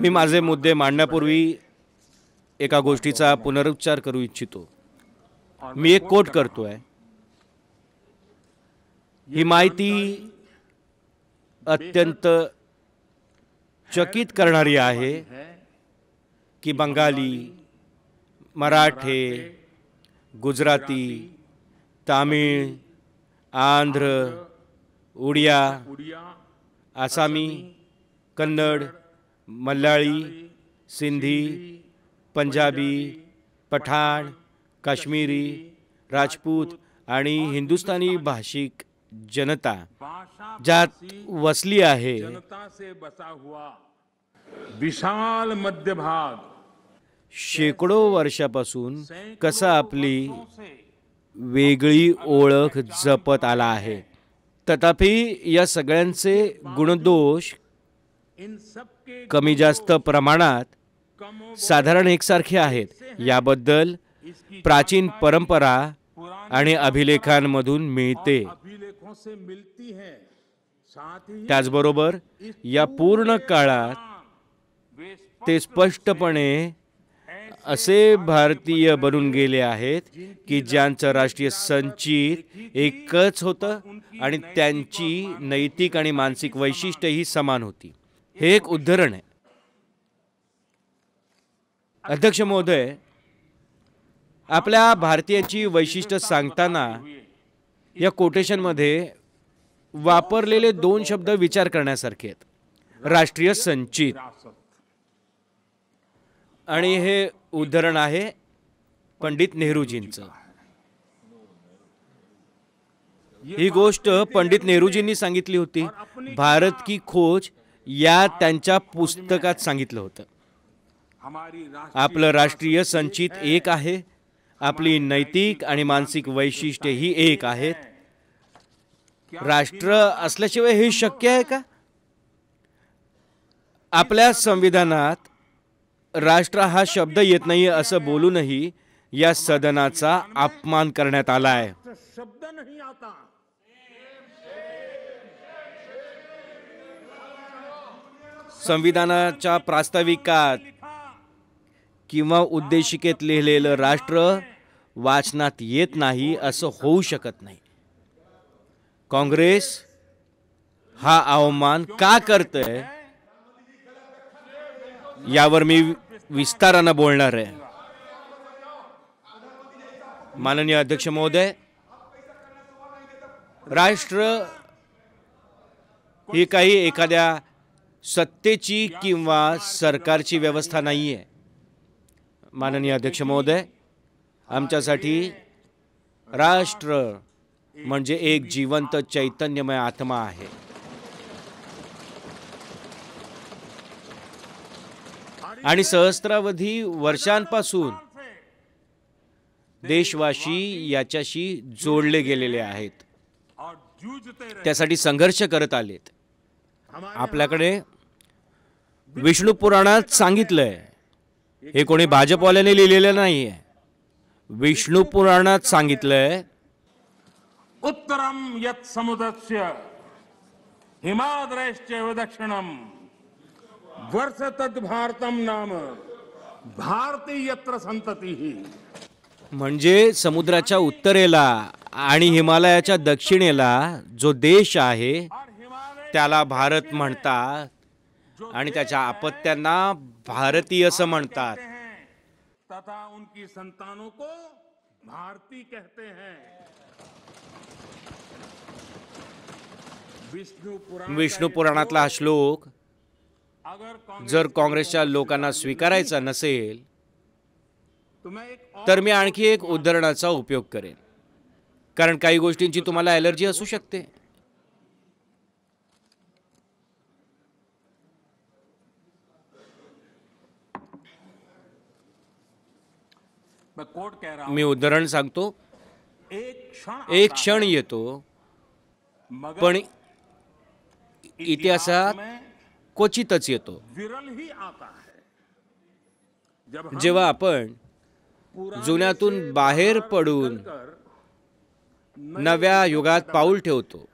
मी माझे मुद्दे मांडण्यापूर्वी एका गोष्टीचा पुनरुच्चार करू इच्छितो मी एक कोट करतो आहे ही माहिती अत्यंत चकित करणारी आहे की बंगाली मराठे गुजराती तामिळ आंध्र उडिया आसामी कन्नड मल्याळी सिंधी पंजाबी पठाण काश्मीरी राजपूत आणि हिंदुस्थानी भाषिक जनता ज्यात वसली आहे विशाल मध्यभाग शेकडो वर्षापासून कसा आपली वेगळी ओळख जपत आला आहे तथापि या सगळ्यांचे गुणदोष कमी जास्त प्रमाणात साधारण एकसारखे आहेत याबद्दल प्राचीन परंपरा आणि अभिलेखांमधून मिळते त्याचबरोबर या पूर्ण काळात ते स्पष्टपणे असे भारतीय बनून गेले आहेत की ज्यांचं राष्ट्रीय संचित एकच होतं आणि त्यांची नैतिक आणि मानसिक वैशिष्ट्य ही समान होती हे एक उदाहरण आहे अध्यक्ष महोदय आपल्या भारतीयाची वैशिष्ट्य सांगताना या कोटेशनमध्ये वापरलेले दोन शब्द विचार करण्यासारखे आहेत राष्ट्रीय संचित आणि हे उदाहरण आहे पंडित नेहरूजींचं ही गोष्ट पंडित नेहरूजींनी सांगितली होती भारत की खोज या त्यांच्या पुस्तकात सांगितलं होतं आपलं राष्ट्रीय संचित एक आहे आपली नैतिक आणि मानसिक वैशिष्ट्य ही एक आहेत राष्ट्र असल्याशिवाय हे शक्य आहे का आपल्या संविधानात राष्ट्र हा शब्द येत नाही असं बोलूनही या सदनाचा अपमान करण्यात आला आहे संविधानाच्या प्रास्ताविकात किंवा उद्देशिकेत लिहिलेलं राष्ट्र वाचनात येत नाही असं होऊ शकत नाही काँग्रेस हा अवमान का करतंय यावर मी विस्तारानं बोलणार आहे माननीय अध्यक्ष महोदय राष्ट्र ही काही एखाद्या सत्तेची किंवा सरकारची व्यवस्था नाही आहे माननीय अध्यक्ष महोदय आमच्यासाठी राष्ट्र म्हणजे एक जिवंत चैतन्यमय आत्मा आहे आणि सहस्त्रावधी वर्षांपासून देशवासी याच्याशी जोडले गेलेले आहेत त्यासाठी संघर्ष करत आलेत आपल्याकडे विष्णू पुराणात सांगितलंय हे कोणी भाजपवाल्याने लिहिलेलं नाहीये विष्णू पुराणात सांगितलंय उत्तरम यत दक्षिणम वर्ष तद भारतम नाम भारतीय संतती ही म्हणजे समुद्राच्या उत्तरेला आणि हिमालयाच्या दक्षिणेला जो देश आहे त्याला भारत म्हणतात आणि त्याच्या आपत्त्यांना भारतीय असं म्हणतात तथा उनकी संतानों को भारती कहते हैं विष्णु पुराणातला हा श्लोक जर काँग्रेसच्या लोकांना स्वीकारायचा नसेल तर मी आणखी एक उदाहरणाचा उपयोग करेन कारण काही गोष्टींची तुम्हाला ॲलर्जी असू शकते मी उदाहरण सांगतो एक क्षण येतो पण इतिहासात क्वचितच येतो जेव्हा आपण जुन्यातून बाहेर पडून नव्या युगात पाऊल ठेवतो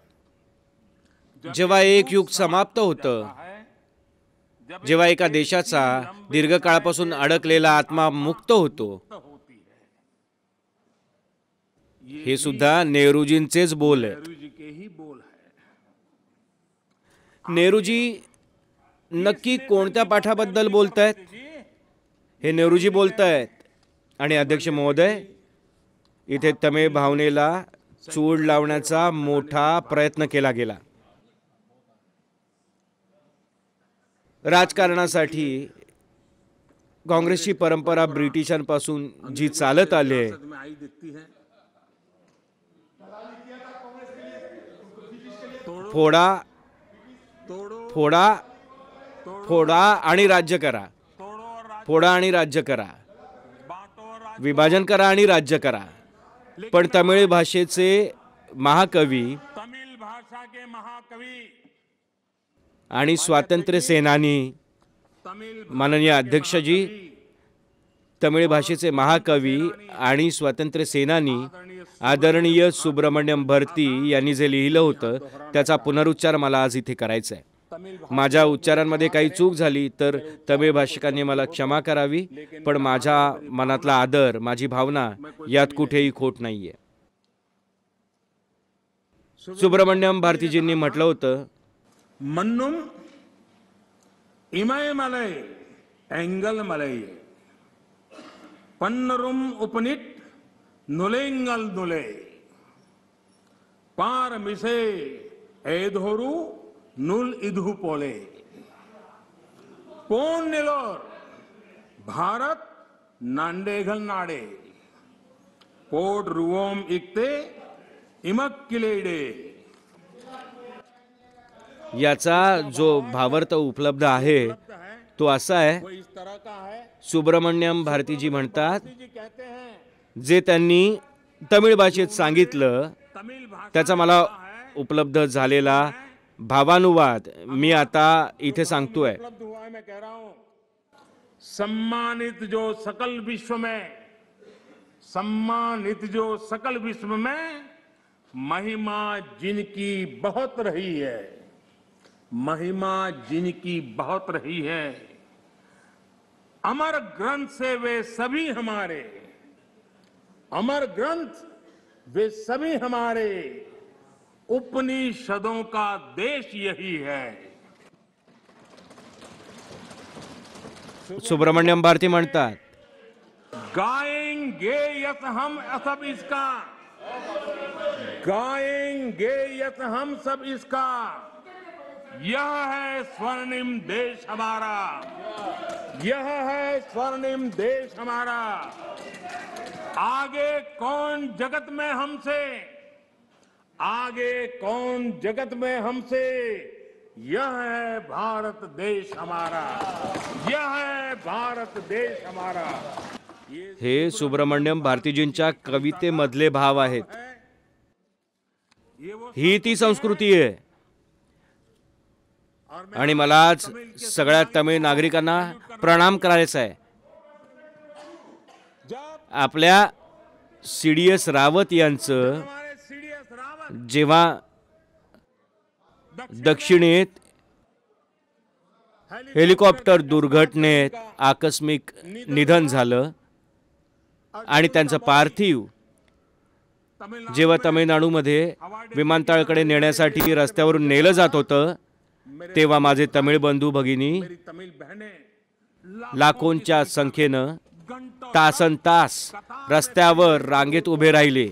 जेव्हा एक युग समाप्त होतं जेव्हा एका देशाचा दीर्घकाळापासून अडकलेला आत्मा मुक्त होतो हे सुद्धा नेहरूजींचेच बोल आहेत नेहरूजी नक्की कोणत्या पाठाबद्दल बोलतायत हे नेहरूजी बोलतायत आणि अध्यक्ष महोदय इथे तमे भावनेला चूड लावण्याचा मोठा प्रयत्न केला गेला राजकारणासाठी काँग्रेसची परंपरा ब्रिटिशांपासून जी चालत आली आहे फोडा फोडा फोडा आणि राज्य करा फोडा आणि राज्य करा विभाजन करा आणि राज्य करा पण तमिळ भाषेचे महाकवी तमिळ भाषा महाकवी आणि स्वातंत्र्य सेनानी माननीय अध्यक्षजी तमिळ भाषेचे महाकवी आणि स्वातंत्र्य सेनानी आदरणीय सुब्रमण्यम भरती यांनी जे लिहिलं होतं त्याचा पुनरुच्चार मला आज इथे करायचा आहे माझ्या उच्चारांमध्ये काही चूक झाली तर तमिळ भाषिकांनी मला क्षमा करावी पण माझ्या मनातला आदर माझी भावना यात कुठेही खोट नाहीये सुब्रमण्यम भारतीजींनी म्हटलं होतं म्हणून इमाय मलय एंगल मलय पन्नरुम उपनित नुलेंगल नुले पार मिसे ऐधोरू नुल इधु पोले कोण निलोर भारत नांडेघल नाडे पोट रुवोम इकते इमक किलेडे याचा जो भावार्थ उपलब्ध आहे तो असा आहे सुब्रमण्यम भारतीजी म्हणतात जे त्यांनी तमिळ भाषेत सांगितलं त्याचा मला उपलब्ध झालेला भावानुवाद मी आता इथे सांगतोय सम्मानित जो सकल विश्व में सम्मानित जो सकल विश्व में महिमा जिनकी बहुत रही है महिमा जिनकी बहुत रही है अमर ग्रंथ से वे सभी हमारे अमर ग्रंथ वे सभी हमारे उपनिषदों का देश यही है सुब्रमण्यम भारती म्हणतात गाएंगे यस हम सब इसका गाएंगे यस हम सब इसका यह है स्वर्णिम देश हमारा यह है स्वर्णिम देश हमारा आगे कौन जगत में हमसे आगे कौन जगत में हमसे यह है भारत देश हमारा यह है भारत देश हमारा हे सुब्रमण्यम भारतीजींच्या कवितेमधले भाव आहेत ही ती संस्कृती आहे आणि आज सगळ्या तमिळ नागरिकांना प्रणाम करायचा आहे आपल्या सी डी एस रावत यांचं जेव्हा दक्षिणेत हेलिकॉप्टर दुर्घटनेत आकस्मिक निधन झालं आणि त्यांचं पार्थिव जेव्हा तमिळनाडूमध्ये विमानतळाकडे नेण्यासाठी रस्त्यावरून नेलं जात होतं तेव्हा माझे तमिळ बंधू भगिनी लाखोंच्या संख्येनं तासन तास रस्त्यावर रांगेत उभे राहिले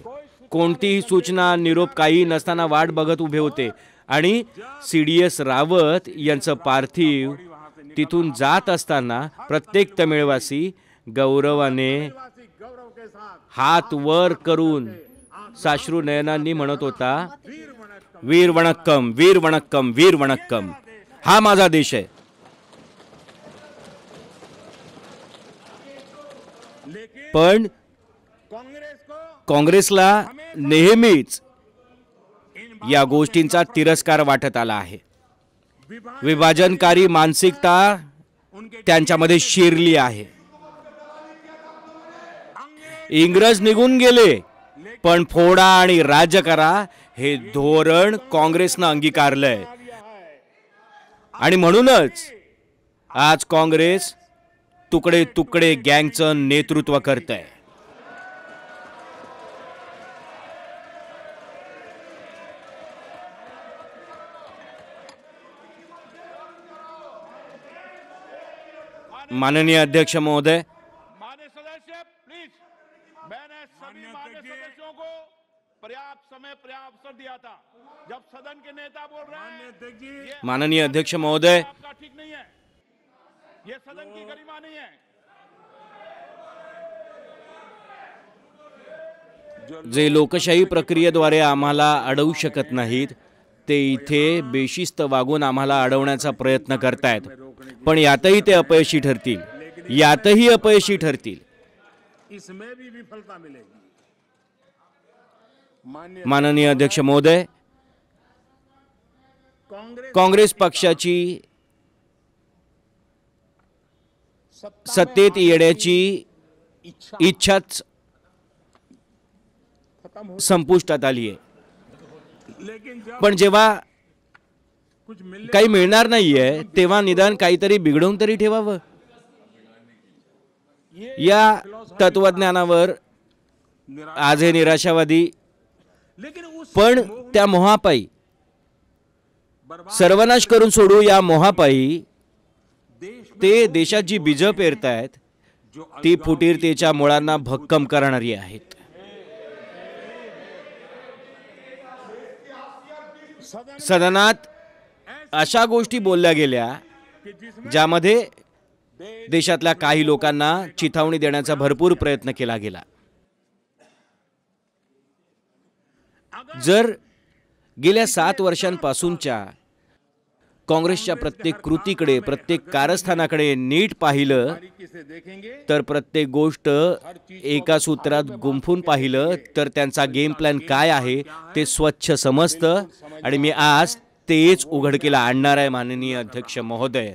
कोणतीही सूचना निरोप काही नसताना वाट बघत उभे होते आणि सी डी एस रावत यांचं पार्थिव तिथून जात असताना प्रत्येक तमिळवासी गौरवाने हात वर करून साश्रू नयनांनी म्हणत होता वीर वणक्कम वीर वणक्कम वीर वणक्कम हा माझा देश आहे पण काँग्रेसला नेहमीच या गोष्टींचा तिरस्कार वाटत आला आहे विभाजनकारी मानसिकता त्यांच्यामध्ये शिरली आहे इंग्रज निघून गेले पण फोडा आणि राज्य करा हे धोरण काँग्रेसनं अंगीकारलंय आणि म्हणूनच आज काँग्रेस तुकडे तुकडे गँगचं नेतृत्व करत आहे माननीय अध्यक्ष महोदय माननीय अध्यक्ष महोदय ठीक नहीं है ये सदन की गरिमा नहीं है जे लोकशाही प्रक्रियेद्वारे आम्हाला अडवू शकत नाहीत ते इथे बेशिस्त वागून आम्हाला अडवण्याचा प्रयत्न करतायत पण यातही ते अपयशी ठरतील यातही अपयशी ठरतील माननीय अध्यक्ष महोदय काँग्रेस पक्षाची सत्तेत येण्याची इच्छाच हो संपुष्टात आली आहे पण जेव्हा काही मिळणार नाहीये तेव्हा निदान काहीतरी बिघडवून तरी ठेवावं या तत्वज्ञानावर आज हे निराशावादी पण त्या मोहापाई सर्वनाश करून सोडू या मोहापाई ते देशात जी बीज पेरतायत ती फुटीरतेच्या मुळांना भक्कम करणारी आहेत सदनात अशा गोष्टी बोलल्या गेल्या ज्यामध्ये देशातल्या काही लोकांना चिथावणी देण्याचा भरपूर प्रयत्न केला गेला जर गेल्या सात वर्षांपासूनच्या काँग्रेसच्या प्रत्येक कृतीकडे प्रत्येक कारस्थानाकडे नीट पाहिलं तर प्रत्येक गोष्ट एका सूत्रात गुंफून पाहिलं तर त्यांचा गेम प्लॅन काय आहे ते स्वच्छ समजतं आणि मी आज तेच उघडकीला आणणार आहे माननीय अध्यक्ष महोदय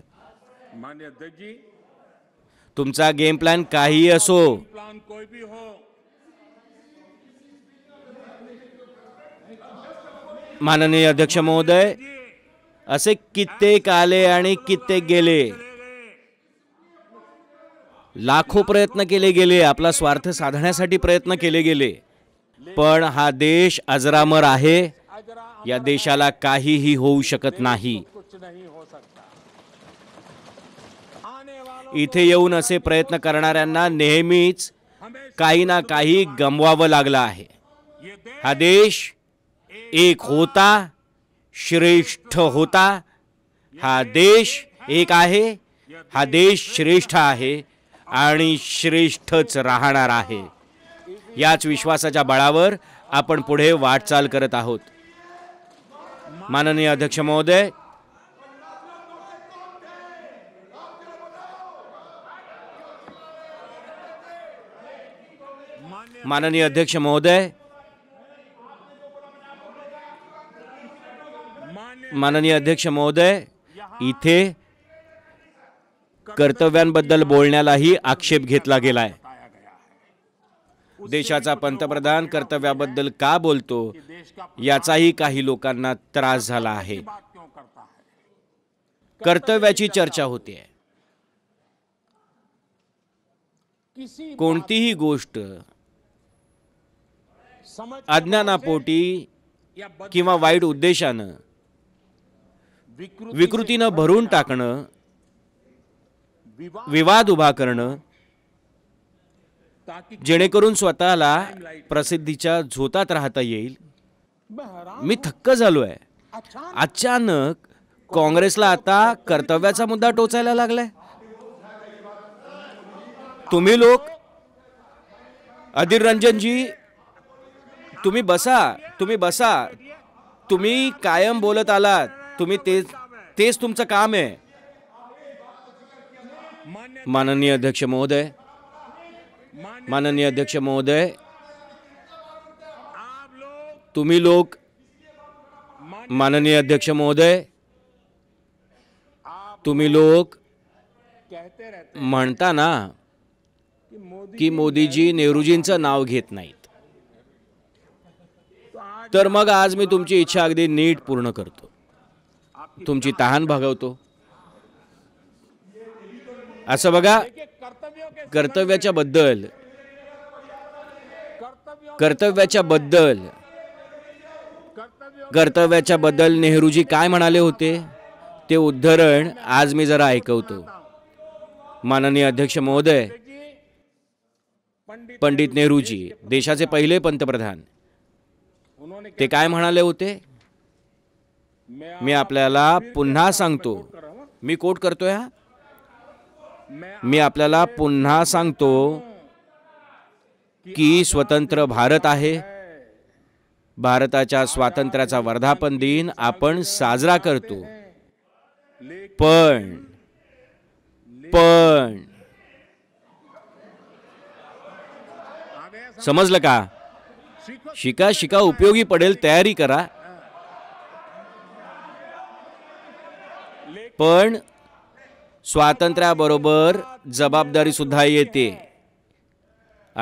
तुमचा गेम प्लॅन काही असो हो. माननीय अध्यक्ष महोदय असे कित्येक आले आणि कित्येक गेले लाखो प्रयत्न केले गेले आपला स्वार्थ साधण्यासाठी प्रयत्न केले गेले पण हा देश अजरामर आहे या देशाला काहीही होऊ शकत नाही इथे येऊन असे प्रयत्न करणाऱ्यांना नेहमीच काही ना काही गमवावं लागलं आहे हा देश एक होता श्रेष्ठ होता हा देश एक आहे हा देश श्रेष्ठ आहे आणि श्रेष्ठच राहणार आहे याच विश्वासाच्या बळावर आपण पुढे वाटचाल करत आहोत माननीय अध्यक्ष महोदय माननीय अध्यक्ष महोदय माननीय अध्यक्ष महोदय इथे कर्तव्यांबद्दल बोलण्यालाही आक्षेप घेतला गेलाय देशाचा पंतप्रधान कर्तव्याबद्दल का बोलतो याचाही काही लोकांना त्रास झाला आहे कर्तव्याची चर्चा होते कोणतीही गोष्ट अज्ञानापोटी किंवा वाईट उद्देशानं विकृतीनं भरून टाकणं विवाद उभा करणं जेणेकरून स्वतःला प्रसिद्धीच्या झोतात राहता येईल मी थक्क झालो आहे अचानक काँग्रेसला आता कर्तव्याचा मुद्दा टोचायला लागलाय तुम्ही लोक अधीर रंजनजी तुम्ही बसा तुम्ही बसा तुम्ही कायम बोलत आलात तुम्ही तेच तेच तुमचं काम आहे माननीय अध्यक्ष महोदय माननीय अध्यक्ष महोदय तुम्ही लोक माननीय अध्यक्ष महोदय तुम्ही लोक म्हणता ना की मोदीजी नेहरूजींचं नाव घेत नाहीत तर मग आज मी तुमची इच्छा अगदी नीट पूर्ण करतो तुमची तहान भागवतो असं बघा कर्तव्याच्या बद्दल कर्तव्याच्या बद्दल कर्तव्याच्या बद्दल नेहरूजी काय म्हणाले होते ते उद्धरण आज मी जरा ऐकवतो माननीय अध्यक्ष महोदय पंडित नेहरूजी देशाचे पहिले पंतप्रधान ते काय म्हणाले होते मी आपल्याला पुन्हा सांगतो मी कोट करतोय हा मी आपल्याला पुन्हा सांगतो की स्वतंत्र भारत आहे भारताच्या स्वातंत्र्याचा वर्धापन दिन आपण साजरा करतो पण पण समजलं का शिका शिका उपयोगी पडेल तयारी करा पण स्वातंत्र्याबरोबर जबाबदारीसुद्धा येते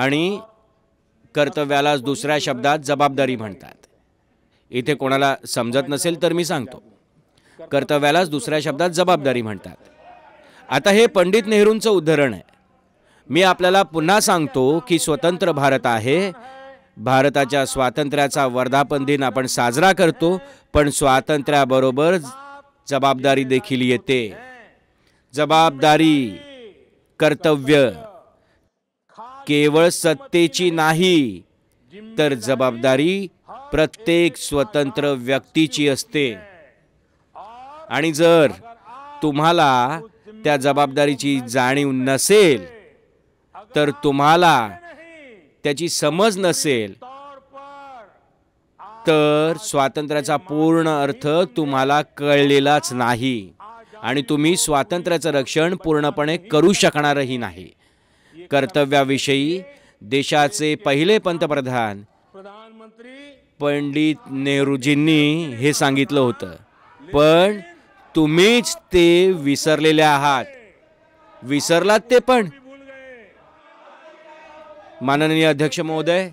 आणि कर्तव्यालाच दुसऱ्या शब्दात जबाबदारी म्हणतात इथे कोणाला समजत नसेल तर मी सांगतो कर्तव्यालाच दुसऱ्या शब्दात जबाबदारी म्हणतात आता हे पंडित नेहरूंचं उदाहरण आहे मी आपल्याला पुन्हा सांगतो की स्वतंत्र भारत आहे भारताच्या स्वातंत्र्याचा वर्धापन दिन आपण साजरा करतो पण स्वातंत्र्याबरोबर जबाबदारी देखील येते जबाबदारी कर्तव्य केवळ सत्तेची नाही तर जबाबदारी प्रत्येक स्वतंत्र व्यक्तीची असते आणि जर तुम्हाला त्या जबाबदारीची जाणीव नसेल तर तुम्हाला त्याची समज नसेल तर स्वातंत्र्याचा पूर्ण अर्थ तुम्हाला कळलेलाच नाही आणि तुम्ही स्वातंत्र्याचं रक्षण पूर्णपणे करू शकणारही नाही कर्तव्याविषयी देशाचे पहिले पंतप्रधान पंडित नेहरूजींनी हे सांगितलं होतं पण तुम्हीच ते विसरलेले आहात विसरलात ते पण माननीय अध्यक्ष महोदय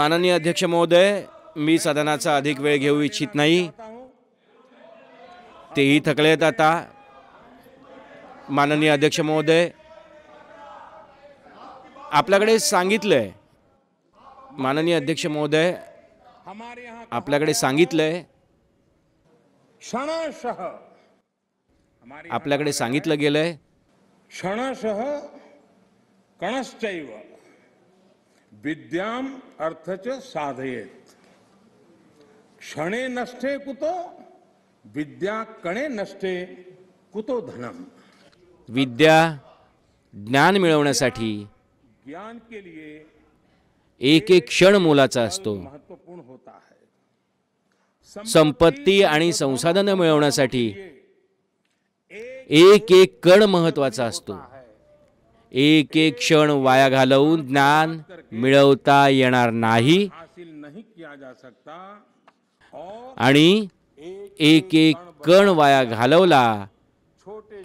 माननीय अध्यक्ष महोदय मी सदनाचा अधिक वेळ घेऊ इच्छित नाही तेही थकलेत आता माननीय अध्यक्ष महोदय आपल्याकडे सांगितलंय माननीय अध्यक्ष महोदय आपल्याकडे सांगितलंय क्षणशः आपल्याकडे सांगितलं गेलंय क्षणशः कणश्चैव विद्याम अर्थच साधयेत क्षणे नष्टे कुतो विद्या कणे नष्टे कुतो धनम विद्या ज्ञान मिळवण्यासाठी ज्ञान के लिए एक एक क्षण मोलाचा असतो महत्वपूर्ण संपत्ती आणि संसाधनं मिळवण्यासाठी एक एक कण महत्वाचा असतो एक एक क्षण वाया घालवून ज्ञान मिळवता येणार नाही आणि एक एक कण वाया घालवला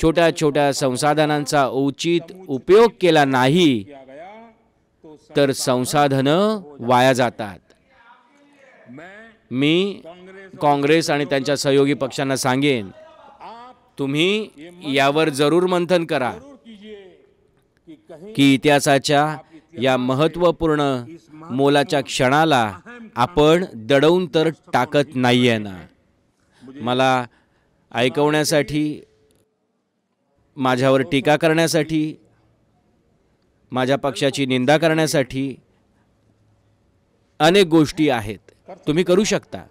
छोट्या छोट्या संसाधनांचा उचित उपयोग केला नाही तर संसाधन वाया जातात मी काँग्रेस आणि त्यांच्या सहयोगी पक्षांना सांगेन तुम्ही यावर जरूर मंथन करा की इतिहासाच्या या महत्वपूर्ण मोलाच्या क्षणाला आपण दडवून तर टाकत नाहीये ना मला ऐकवण्यासाठी माझ्यावर टीका करण्यासाठी माझ्या पक्षाची निंदा करण्यासाठी अनेक गोष्टी आहेत तुम्ही करू शकता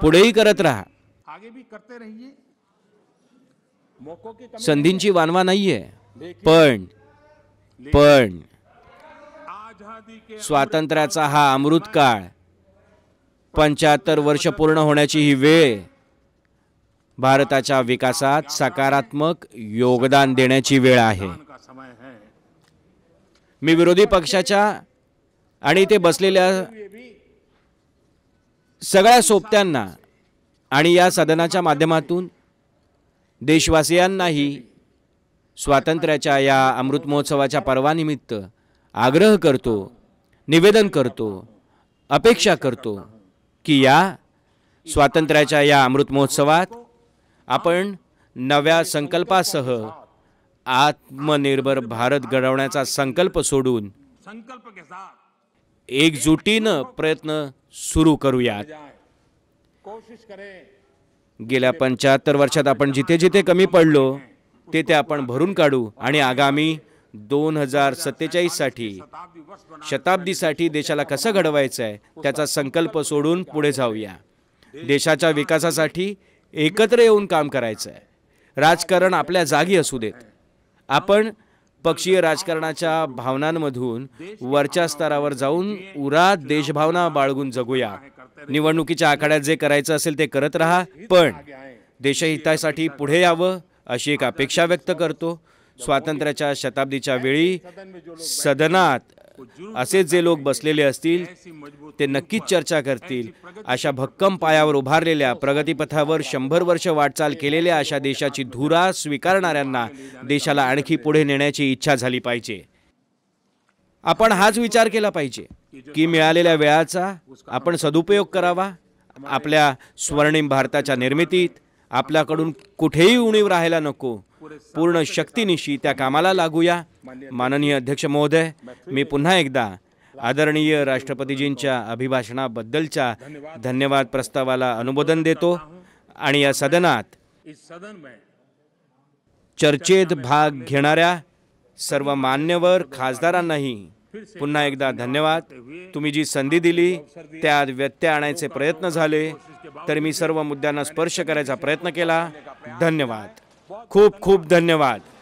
पुढेही करत राहा संधींची वानवा नाहीये पण पण स्वातंत्र्याचा हा अमृत काळ पंच्याहत्तर वर्ष पूर्ण होण्याची ही वेळ भारताच्या विकासात सकारात्मक योगदान देण्याची वेळ आहे मी विरोधी पक्षाच्या आणि ते बसलेल्या सगळ्या सोबत्यांना आणि या सदनाच्या माध्यमातून देशवासियांनाही स्वातंत्र्याच्या या अमृत महोत्सवाच्या पर्वानिमित्त आग्रह करतो निवेदन करतो अपेक्षा करतो की या स्वातंत्र्याच्या या अमृत महोत्सवात आपण नव्या संकल्पासह आत्मनिर्भर भारत घडवण्याचा संकल्प सोडून संकल्प एकजुटीनं प्रयत्न सुरू करूयात गेल्या पंच्याहत्तर वर्षात आपण जिथे जिथे कमी पडलो ते ते आपण भरून काढू आणि आगामी दोन हजार सत्तेचाळीससाठी शताब्दीसाठी देशाला कसं घडवायचं आहे त्याचा संकल्प सोडून पुढे जाऊया देशाच्या विकासासाठी एकत्र येऊन काम करायचं आहे राजकारण आपल्या जागी असू देत आपण पक्षीय राजकारणाच्या भावनांमधून वरच्या स्तरावर जाऊन उरा देशभावना बाळगून जगूया निवडणुकीच्या आखाड्यात जे करायचं असेल ते करत राहा पण देशहितासाठी पुढे यावं अशी एक अपेक्षा व्यक्त करतो स्वातंत्र्याच्या शताब्दीच्या वेळी सदनात असे जे लोक बसलेले असतील ते नक्कीच चर्चा करतील अशा भक्कम पायावर उभारलेल्या प्रगतीपथावर शंभर वर्ष वाटचाल केलेल्या अशा देशाची धुरा स्वीकारणाऱ्यांना देशाला आणखी पुढे नेण्याची इच्छा झाली पाहिजे आपण हाच विचार केला पाहिजे की मिळालेल्या वेळाचा आपण सदुपयोग करावा आपल्या स्वर्णिम भारताच्या निर्मितीत आपल्याकडून कुठेही उणीव राहायला नको पूर्ण शक्तीनिशी त्या कामाला लागूया माननीय अध्यक्ष महोदय मी पुन्हा एकदा आदरणीय राष्ट्रपतीजींच्या अभिभाषणाबद्दलच्या धन्यवाद प्रस्तावाला अनुमोदन देतो आणि या सदनात चर्चेत भाग घेणाऱ्या सर्व मान्यवर खासदारांनाही पुन्हा एकदा धन्यवाद तुम्ही जी संधी दिली त्यात व्यत्यय आणायचे प्रयत्न झाले तर मी सर्व मुद्द्यांना स्पर्श करायचा प्रयत्न केला धन्यवाद खूप खूप धन्यवाद